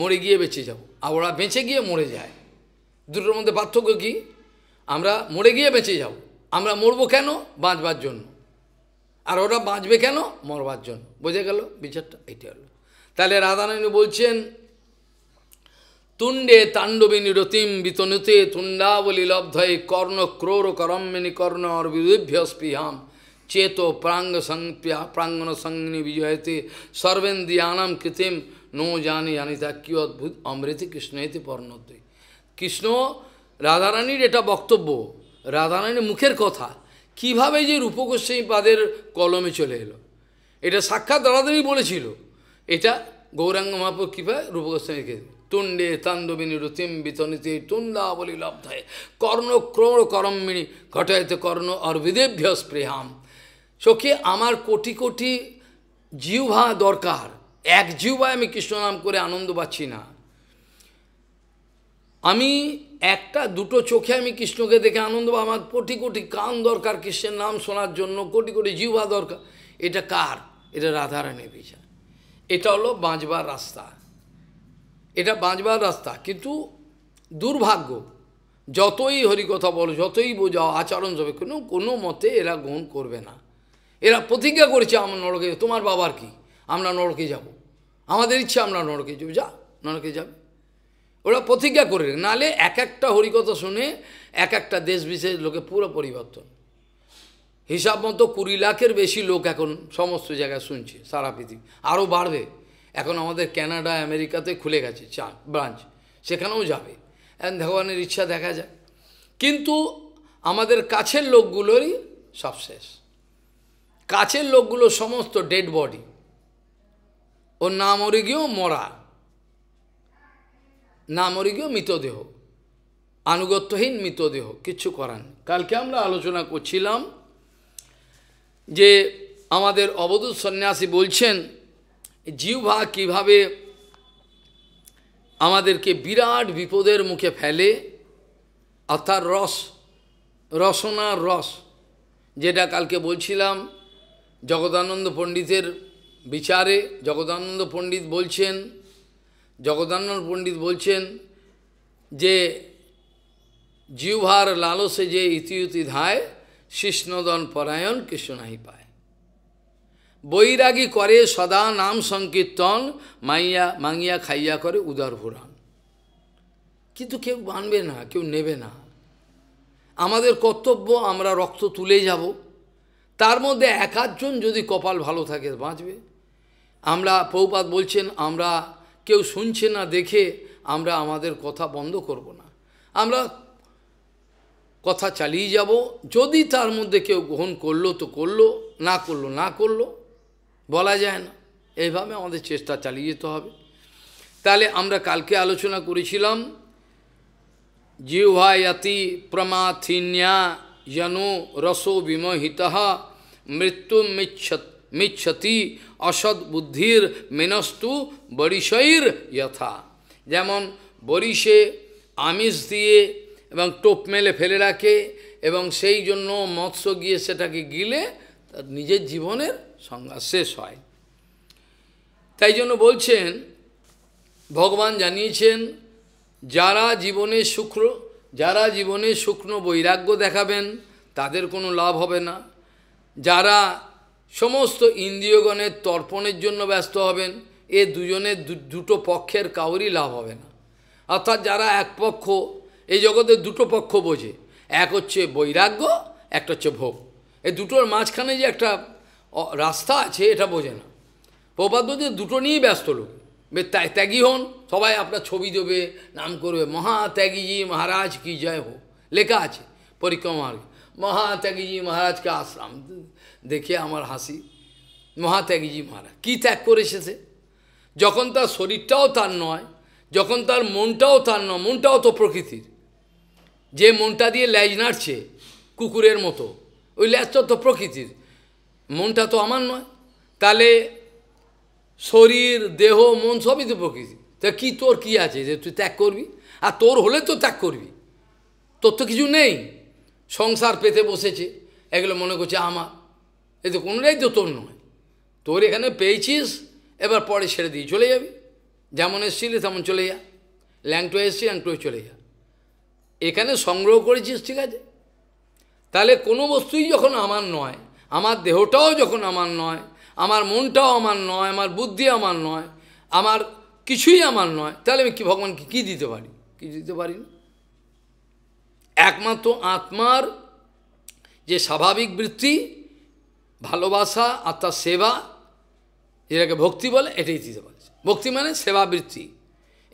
মরে গিয়ে বেঁচে যাব আর ওরা বেঁচে গিয়ে মরে যায় দুটোর মধ্যে পার্থক্য কী আমরা মরে গিয়ে বেঁচে যাব আমরা মরবো কেন বাঁচবার জন্য আর ওরা বাঁচবে কেন মরবার জন্য বোঝা গেল বিচারটা এটা হলো তাহলে রাধারানী বলছেন তুণ্ডে তাণ্ডবিনী রতিম বিতনুতে তুণ্ডাবলী লব্ধয় কর্ণ ক্রোর করম্মিনী কর্ণ অর্বিদুভ্য স্পৃহাম চেতো প্রাঙ্গ প্রাঙ্গন সঙ্গিনী বিজয়তে সর্বেন্দ্রিয়ানম কৃত্রিম নো জানি জানিতা কি অদ্ভুত অমৃতি কৃষ্ণ এতে পর্ণতে কৃষ্ণ রাধারানীর এটা বক্তব্য রাধারানীর মুখের কথা কিভাবে যে রূপগোস্বামী পাদের কলমে চলে এলো এটা সাক্ষাৎ রাধারানী বলেছিল এটা গৌরাঙ্গ মহাপুর কৃপায় রূপগোস্বামীকে তুণ্ডে তাণ্ডবিনী রুতিম বিতনিতে তুণ্ডাবলী লব্ধায় কর্ণ ক্রোড় করম্মিণী ঘটায়তে কর্ণ অর্বিদেভ্য স্পৃহাম সখী আমার কোটি কোটি জিহ্বা দরকার এক জিহ্বায় আমি কৃষ্ণনাম করে আনন্দ পাচ্ছি না আমি একটা দুটো চোখে আমি কৃষ্ণকে দেখে আনন্দ আমার কোটি কোটি কান দরকার কৃষ্ণের নাম শোনার জন্য কোটি কোটি জিহ্বা দরকার এটা কার এটা রাধারানীর বিচার এটা হলো বাঁচবার রাস্তা এটা বাঁচবার রাস্তা কিন্তু দুর্ভাগ্য যতই হরিকথা বলো যতই বোঝাও আচরণ যাবে কোনো কোনো মতে এরা গ্রহণ করবে না এরা প্রতিজ্ঞা করেছে আমার নরকে তোমার বাবার কি আমরা নরকে যাব। আমাদের ইচ্ছা আমরা নরকে যাব যা নরকে যাবে ওরা প্রতিজ্ঞা করে নালে এক একটা হরিকথা শুনে এক একটা দেশ বিশেষ লোকে পুরো পরিবর্তন হিসাব মতো কুড়ি লাখের বেশি লোক এখন সমস্ত জায়গায় শুনছে সারা পৃথিবী আরও বাড়বে এখন আমাদের ক্যানাডা আমেরিকাতে খুলে গেছে চা ব্রাঞ্চ সেখানেও যাবে ভগবানের ইচ্ছা দেখা যায় কিন্তু আমাদের কাছের লোকগুলোরই সব শেষ কাছের লোকগুলো সমস্ত ডেড বডি ও না মরে গিয়েও মরা না মরে গিয়েও মৃতদেহ আনুগত্যহীন মৃতদেহ কিচ্ছু করান কালকে আমরা আলোচনা করছিলাম যে আমাদের অবধূত সন্ন্যাসী বলছেন জিহ্বা কীভাবে আমাদেরকে বিরাট বিপদের মুখে ফেলে আর তার রস রসনার রস যেটা কালকে বলছিলাম জগদানন্দ পণ্ডিতের বিচারে জগদানন্দ পণ্ডিত বলছেন জগদানন্দ পণ্ডিত বলছেন যে জিহ্বার লালসে যে ইতিউতি ধায় শিষ্ণদন পরায়ণ কৃষ্ণ নাহি পায় বৈরাগী করে সদা নাম সংকীর্তন মাইয়া মাঙিয়া খাইয়া করে উদার ভুরান কিন্তু কেউ মানবে না কেউ নেবে না আমাদের কর্তব্য আমরা রক্ত তুলে যাব তার মধ্যে এক আধজন যদি কপাল ভালো থাকে বাঁচবে আমরা পৌপাত বলছেন আমরা কেউ শুনছে না দেখে আমরা আমাদের কথা বন্ধ করব না আমরা কথা চালিয়ে যাব যদি তার মধ্যে কেউ গ্রহণ করলো তো করলো না করলো না করলো বলা যায় না এইভাবে আমাদের চেষ্টা চালিয়ে যেতে হবে তাহলে আমরা কালকে আলোচনা করেছিলাম জিহ্বায়াতি প্রমাথিন্যা যেন রস বিমোহিতা মৃত্যু মিচ্ছতি অসৎ বুদ্ধির মেনস্তু বরিশৈর যথা যেমন বরিশে আমিষ দিয়ে এবং টোপ মেলে ফেলে রাখে এবং সেই জন্য মৎস্য গিয়ে সেটাকে গিলে তার নিজের জীবনের সংঘাত শেষ হয় তাই জন্য বলছেন ভগবান জানিয়েছেন যারা জীবনে শুক্র যারা জীবনে শুকনো বৈরাগ্য দেখাবেন তাদের কোনো লাভ হবে না যারা সমস্ত ইন্দ্রিয়গণের তর্পণের জন্য ব্যস্ত হবেন এ দুজনের দুটো পক্ষের কাউরই লাভ হবে না অর্থাৎ যারা এক পক্ষ এই জগতে দুটো পক্ষ বোঝে এক হচ্ছে বৈরাগ্য একটা হচ্ছে ভোগ এই দুটোর মাঝখানে যে একটা রাস্তা আছে এটা বোঝে না প্রপাত দুটো নিয়েই ব্যস্ত লোক ত্যাগী হন সবাই আপনার ছবি দেবে নাম করবে মহাত্যাগীজি মহারাজ কি জয় হো লেখা আছে পরিক্রমার মহাত্যাগীজি মহারাজকে আশ্রাম দেখে আমার হাসি মহাত্যাগীজি মহারাজ কী ত্যাগ করেছে সে যখন তার শরীরটাও তার নয় যখন তার মনটাও তার নয় মনটাও তো প্রকৃতির যে মনটা দিয়ে ল্যাজ নাড়ছে কুকুরের মতো ওই ল্যাজটা তো প্রকৃতির মনটা তো আমার নয় তাহলে শরীর দেহ মন সবই তো প্রকৃতি তা কি তোর কি আছে যে তুই ত্যাগ করবি আর তোর হলে তো ত্যাগ করবি তোর তো কিছু নেই সংসার পেতে বসেছে এগুলো মনে করছে আমার এ তো কোনোটাই তো তোর নয় তোর এখানে পেয়েছিস এবার পরে ছেড়ে দিয়ে চলে যাবি যেমন এসেছিলি তেমন চলে যা ল্যাংটো এসছি ল্যাংটো চলে যা এখানে সংগ্রহ করেছিস ঠিক আছে তাহলে কোনো বস্তুই যখন আমার নয় আমার দেহটাও যখন আমার নয় আমার মনটাও আমার নয় আমার বুদ্ধি আমার নয় আমার কিছুই আমার নয় তাহলে আমি কি ভগবানকে কী দিতে পারি কি দিতে পারি না একমাত্র আত্মার যে স্বাভাবিক বৃত্তি ভালোবাসা আত্মার সেবা যেটাকে ভক্তি বলে এটাই দিতে পারছে ভক্তি মানে সেবা বৃত্তি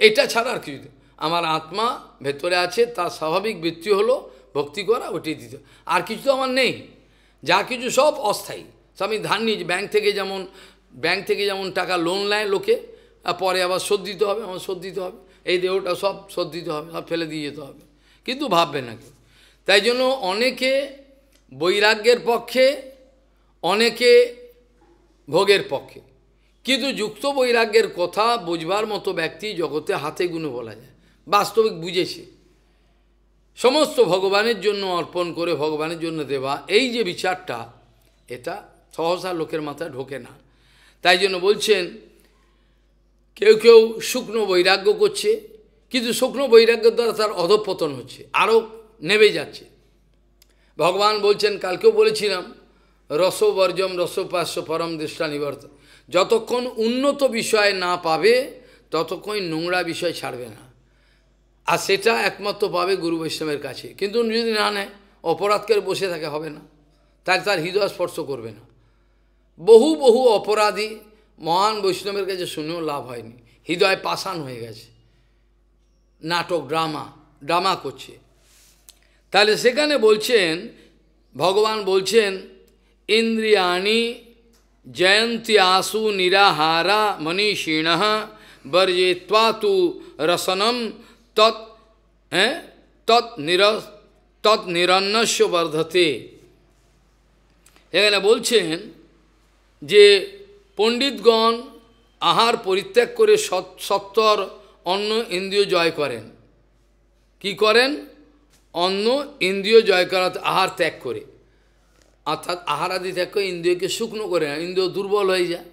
এটা ছাড়া আর কিছু আমার আত্মা ভেতরে আছে তার স্বাভাবিক বৃত্তি হলো ভক্তি করা ওটাই দিতে আর কিছু তো আমার নেই যা কিছু সব অস্থায়ী স্বামী ধার নিই ব্যাংক থেকে যেমন ব্যাংক থেকে যেমন টাকা লোন নেয় লোকে আর পরে আবার শোধ দিতে হবে আমার শোধ দিতে হবে এই দেহটা সব শোধ দিতে হবে সব ফেলে দিয়ে যেতে হবে কিন্তু ভাববে না কেউ তাই জন্য অনেকে বৈরাগ্যের পক্ষে অনেকে ভোগের পক্ষে কিন্তু যুক্ত বৈরাগ্যের কথা বুঝবার মতো ব্যক্তি জগতে হাতে গুনে বলা যায় বাস্তবিক বুঝেছে সমস্ত ভগবানের জন্য অর্পণ করে ভগবানের জন্য দেওয়া এই যে বিচারটা এটা সহসা লোকের মাথায় ঢোকে না তাই জন্য বলছেন কেউ কেউ শুকনো বৈরাগ্য করছে কিন্তু শুকনো বৈরাগ্য দ্বারা তার অধপতন হচ্ছে আরও নেবে যাচ্ছে ভগবান বলছেন কালকেও বলেছিলাম রসবর্জম রসপাস্য পরম দৃষ্টা নিবর্ত যতক্ষণ উন্নত বিষয় না পাবে ততক্ষণ নোংরা বিষয় ছাড়বে না আর সেটা একমাত্র পাবে গুরু বৈষ্ণবের কাছে কিন্তু যদি না নেয় অপরাধ করে বসে থাকে হবে না তাই তার হৃদয় স্পর্শ করবে না বহু বহু অপরাধী মহান বৈষ্ণবের কাছে শুনেও লাভ হয়নি হৃদয় পাষাণ হয়ে গেছে নাটক ড্রামা ড্রামা করছে তাহলে সেখানে বলছেন ভগবান বলছেন ইন্দ্রিয়াণী জয়ন্তী আসু নিরাহারা মনীষীণ বর্জে তু রসনম তৎ হ্যাঁ তৎ নির তৎ নিরন্নস্য বর্ধতে এখানে বলছেন যে পণ্ডিতগণ আহার পরিত্যাগ করে সত্তর অন্য ইন্দ্রিয় জয় করেন কি করেন অন্য ইন্দ্রিয় জয় করাতে আহার ত্যাগ করে অর্থাৎ আদি ত্যাগ করে ইন্দ্রিয়কে শুকনো করে না ইন্দ্রিয় দুর্বল হয়ে যায়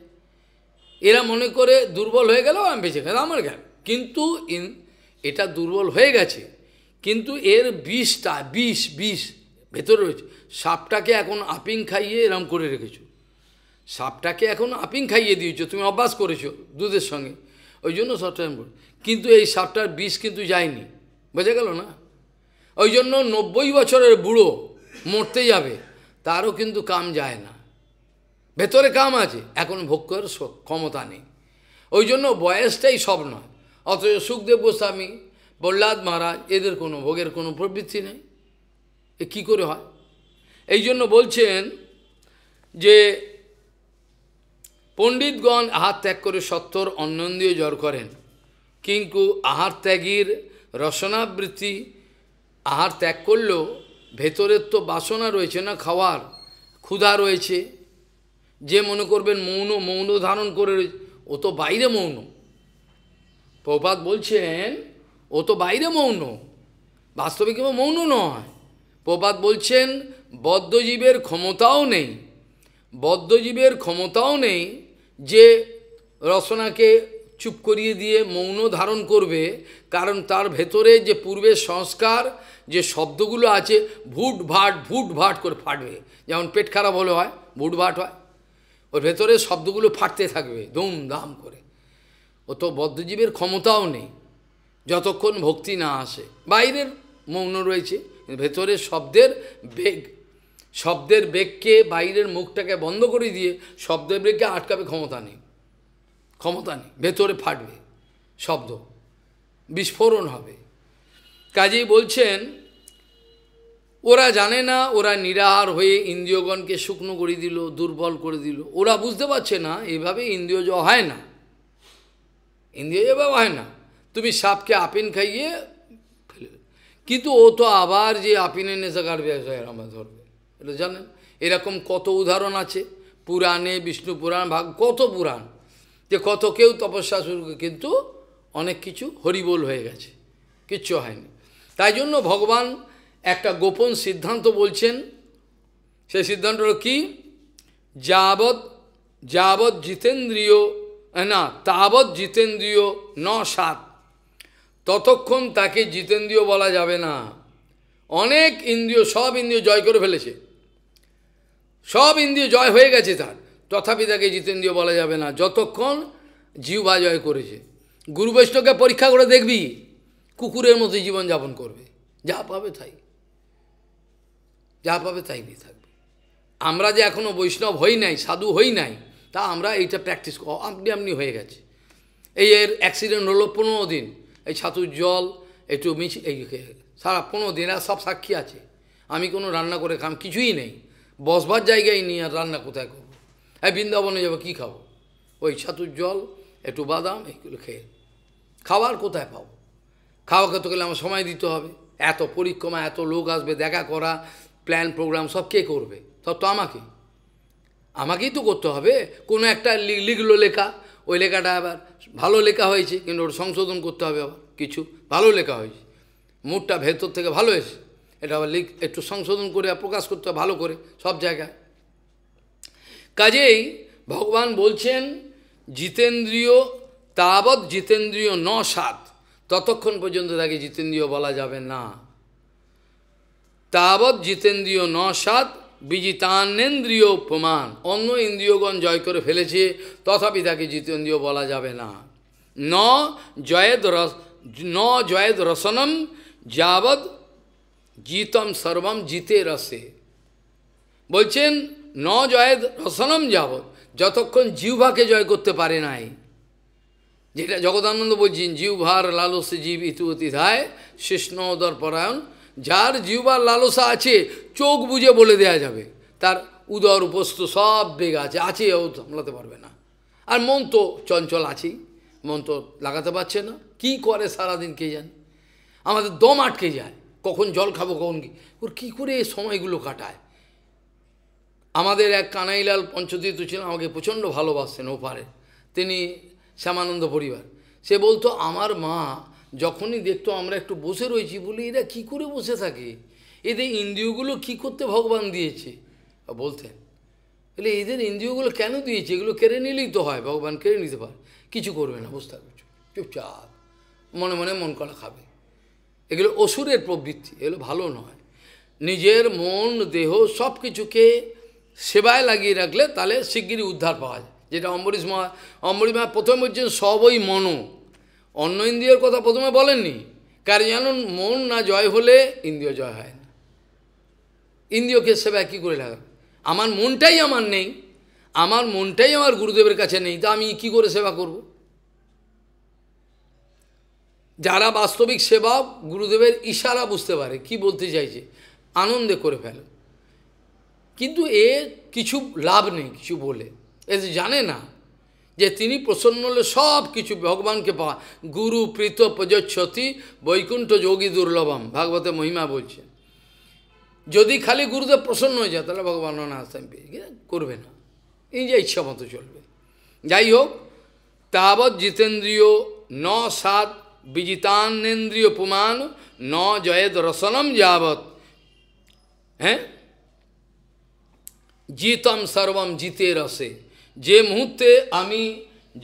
এরা মনে করে দুর্বল হয়ে গেলেও আমি বেঁচে গেল আমার গেল কিন্তু এটা দুর্বল হয়ে গেছে কিন্তু এর বিষটা বিষ বিষ ভেতরে রয়েছে সাপটাকে এখন আপিং খাইয়ে এরম করে রেখেছো সাপটাকে এখন আপিং খাইয়ে দিয়েছ তুমি অভ্যাস করেছো দুধের সঙ্গে ওই জন্য সাপটা কিন্তু এই সাপটার বিষ কিন্তু যায়নি বোঝা গেল না ওই জন্য নব্বই বছরের বুড়ো মরতে যাবে তারও কিন্তু কাম যায় না ভেতরে কাম আছে এখন ভোগ করার ক্ষমতা নেই ওই জন্য বয়সটাই সব নয় অথচ সুখদেব গোস্বামী প্রহ্লাদ মহারাজ এদের কোনো ভোগের কোনো প্রবৃত্তি নেই এ কী করে হয় এই জন্য বলছেন যে পণ্ডিতগণ আহার ত্যাগ করে সত্তর অন্নন্দীয় জ্বর করেন কিন্তু আহার ত্যাগীর রসনাবৃত্তি আহার ত্যাগ করলেও ভেতরের তো বাসনা রয়েছে না খাওয়ার ক্ষুধা রয়েছে যে মনে করবেন মৌন মৌন ধারণ করে ও তো বাইরে মৌন প্রপাত বলছেন ও তো বাইরে মৌন বাস্তবিক মৌন নয় প্রপাত বলছেন বদ্ধজীবের ক্ষমতাও নেই বদ্ধজীবের ক্ষমতাও নেই যে রসনাকে চুপ করিয়ে দিয়ে মৌন ধারণ করবে কারণ তার ভেতরে যে পূর্বের সংস্কার যে শব্দগুলো আছে ভুট ভাট ভুট ভাট করে ফাটবে যেমন পেট খারাপ হলে হয় ভুট ভাট হয় ওর ভেতরে শব্দগুলো ফাটতে থাকবে দাম করে ও তো বদ্ধজীবের ক্ষমতাও নেই যতক্ষণ ভক্তি না আসে বাইরের মৌন রয়েছে ভেতরের শব্দের বেগ শব্দের বেগকে বাইরের মুখটাকে বন্ধ করে দিয়ে শব্দের বেগকে আটকাবে ক্ষমতা নেই ক্ষমতা নেই ভেতরে ফাটবে শব্দ বিস্ফোরণ হবে কাজেই বলছেন ওরা জানে না ওরা নিরাহার হয়ে ইন্দ্রিয়গণকে শুকনো করে দিল দুর্বল করে দিল ওরা বুঝতে পারছে না এভাবে ইন্দ্রিয় জ হয় না ইন্দ্রিয় এভাবে হয় না তুমি সাপকে আপিন খাইয়ে কিন্তু ও তো আবার যে আপিনের নেশা কাটবে আমাদের ধরবে এটা জানেন এরকম কত উদাহরণ আছে পুরাণে বিষ্ণু পুরাণ ভাগ কত পুরাণ যে কত কেউ তপস্যা শুরু কিন্তু অনেক কিছু হরিবোল হয়ে গেছে কিচ্ছু হয়নি তাই জন্য ভগবান একটা গোপন সিদ্ধান্ত বলছেন সেই সিদ্ধান্ত হল কি যাবৎ যাবৎ জিতেন্দ্রীয় না তাবৎ জিতেন্দ্রীয় ন সাত ততক্ষণ তাকে জিতেন্দ্রীয় বলা যাবে না অনেক ইন্দ্রিয় সব ইন্দ্রিয় জয় করে ফেলেছে সব ইন্দ্রিয় জয় হয়ে গেছে তার তথাপি তাকে জিতেন্দ্রিয় বলা যাবে না যতক্ষণ জীব জয় করেছে গুরু বৈষ্ণবকে পরীক্ষা করে দেখবি কুকুরের মতো জীবনযাপন করবে যা পাবে তাই যা পাবে তাই নিয়ে থাকবে আমরা যে এখনও বৈষ্ণব হই নাই সাধু হই নাই তা আমরা এইটা প্র্যাকটিস আপনি আপনি হয়ে গেছে এই এর অ্যাক্সিডেন্ট হলো পনেরো দিন এই ছাতুর জল একটু মিছ এই সারা পনেরো দিন আর সব সাক্ষী আছে আমি কোনো রান্না করে খাম কিছুই নেই বসবার জায়গায় নিয়ে আর রান্না কোথায় করবো হ্যাঁ বৃন্দাবনে যাবো কী খাবো ওই ছাতুর জল একটু বাদাম এগুলো খেয়ে খাবার কোথায় পাবো খাওয়া খেতে গেলে আমার সময় দিতে হবে এত পরিক্রমা এত লোক আসবে দেখা করা প্ল্যান প্রোগ্রাম সব কে করবে সব তো আমাকে আমাকেই তো করতে হবে কোনো একটা লিখলো লেখা ওই লেখাটা আবার ভালো লেখা হয়েছে কিন্তু ওটা সংশোধন করতে হবে আবার কিছু ভালো লেখা হয়েছে মুডটা ভেতর থেকে ভালো এসে এটা আবার লিখ একটু সংশোধন করে প্রকাশ করতে ভালো করে সব জায়গায় কাজেই ভগবান বলছেন জিতেন্দ্রীয় তাবৎ জিতেন্দ্রীয় ন সাত ততক্ষণ পর্যন্ত তাকে জিতেন্দ্রীয় বলা যাবে না তাবৎ জিতেন্দ্রীয় ন সাত বিজিতানেন্দ্রীয় প্রমাণ অন্য ইন্দ্রিয়গণ জয় করে ফেলেছে তথাপি তাকে জিতেন্দ্রীয় বলা যাবে না ন জয়েদ রস ন জয়দ রসনম যাবৎ জিতম সর্বম জিতে রসে বলছেন ন জয়েদ রসনম যাব যতক্ষণ জিহ্বাকে জয় করতে পারে নাই যেটা জগদানন্দ বলছেন জিহ্বার লালসে জীব ইতিপতি ধায় শিষ্ণোদর পরায়ণ যার জিহ্বার লালসা আছে চোখ বুঝে বলে দেয়া যাবে তার উদর উপস্থ সব বেগ আছে আছে ও সামলাতে পারবে না আর মন তো চঞ্চল আছেই মন তো লাগাতে পারছে না কি করে সারাদিন কে জানে আমাদের দম আটকে যায় কখন জল খাবো কখন কি ওর কী করে এই সময়গুলো কাটায় আমাদের এক কানাইলাল পঞ্চতীর্থ ছিলেন আমাকে প্রচণ্ড ভালোবাসতেন ওপারে তিনি শ্যামানন্দ পরিবার সে বলতো আমার মা যখনই দেখতো আমরা একটু বসে রয়েছি বলি এরা কি করে বসে থাকে এদের ইন্দ্রিয়গুলো কি করতে ভগবান দিয়েছে বলতেন বলে এদের ইন্দ্রিয়গুলো কেন দিয়েছে এগুলো কেড়ে নিলেই তো হয় ভগবান কেড়ে নিতে পারে কিছু করবে না বুঝতে থাকবে চুপচাপ মনে মনে মন করা খাবে এগুলো অসুরের প্রবৃত্তি এগুলো ভালো নয় নিজের মন দেহ সব কিছুকে সেবায় লাগিয়ে রাখলে তাহলে শিগগিরই উদ্ধার পাওয়া যায় যেটা অম্বরীশ মহা অম্বরীশ মহা প্রথমে বলছেন সবই মন অন্য ইন্দ্রিয়ের কথা প্রথমে বলেননি কারণ যেন মন না জয় হলে ইন্দ্রিয় জয় হয় না ইন্দ্রিয়কে সেবায় কী করে লাগাবে আমার মনটাই আমার নেই আমার মনটাই আমার গুরুদেবের কাছে নেই তা আমি কি করে সেবা করবো যারা বাস্তবিক সেবক গুরুদেবের ইশারা বুঝতে পারে কি বলতে চাইছে আনন্দে করে ফেলে কিন্তু এ কিছু লাভ নেই কিছু বলে এ জানে না যে তিনি প্রসন্ন হলে সব কিছু ভগবানকে পাওয়া গুরু প্রীত প্রজচ্ছতি বৈকুণ্ঠ যোগী দুর্লভম ভাগবতে মহিমা বলছে যদি খালি গুরুদেব প্রসন্ন হয়ে যায় তাহলে ভগবান আস্থান পেয়ে করবে না এই যে ইচ্ছা মতো চলবে যাই হোক তাবৎ জিতেন্দ্রীয় ন সাত বিজিতানেন্দ্রীয় পুমান ন জয়েদ রসনম যাবৎ হ্যাঁ জিতম সর্বম জিতে রসে যে মুহূর্তে আমি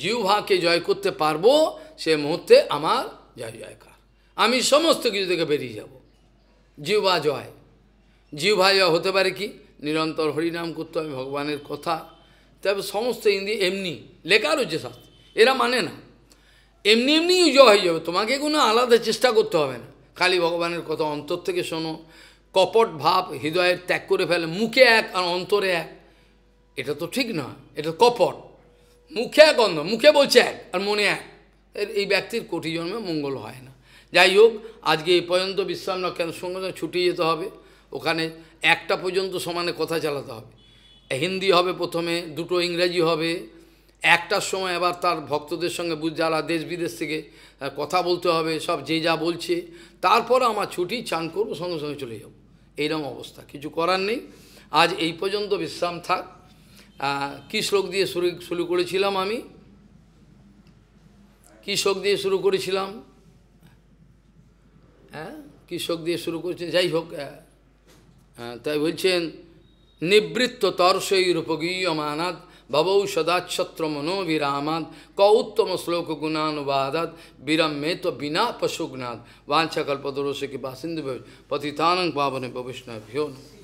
জিহ্বাকে জয় করতে পারবো সে মুহূর্তে আমার জয় জয়কার আমি সমস্ত কিছু থেকে বেরিয়ে যাব জিহ্বা জয় জিহ্বা জয় হতে পারে কি নিরন্তর হরিনাম করতে আমি ভগবানের কথা তবে সমস্ত ইন্দ্রিয় এমনি লেখা রয়েছে সাথে এরা মানে না এমনি এমনি জয় ইয়ে হয়ে যাবে তোমাকে কোনো আলাদা চেষ্টা করতে হবে না কালী ভগবানের কথা অন্তর থেকে শোনো কপট ভাব হৃদয়ের ত্যাগ করে ফেলে মুখে এক আর অন্তরে এক এটা তো ঠিক না এটা কপট মুখে এক অন্ধ মুখে বলছে এক আর মনে এক এই ব্যক্তির কোটি জন্মে মঙ্গল হয় না যাই হোক আজকে এই পর্যন্ত বিশ্রাম না কেন সঙ্গে সঙ্গে ছুটে যেতে হবে ওখানে একটা পর্যন্ত সমানে কথা চালাতে হবে হিন্দি হবে প্রথমে দুটো ইংরাজি হবে একটার সময় আবার তার ভক্তদের সঙ্গে বুঝ যারা দেশ বিদেশ থেকে কথা বলতে হবে সব যে যা বলছে তারপর আমার ছুটি চান করবো সঙ্গে সঙ্গে চলে যাব এইরকম অবস্থা কিছু করার নেই আজ এই পর্যন্ত বিশ্রাম থাক কী শ্লোক দিয়ে শুরু শুরু করেছিলাম আমি কী শোক দিয়ে শুরু করেছিলাম হ্যাঁ কী শোক দিয়ে শুরু করেছেন যাই হোক হ্যাঁ তাই বলছেন নিবৃত্ত তর্ষই রূপগীয় মানাদ भवौ सदाक्षत्र मनोविरामाद क उत्तम श्लोक गुणानुवादात विरम में तो बिना पशुगुणाद वांछा कल्पदोष के बासिंदु पतितानंग पावन भविष्णभ्यो नमः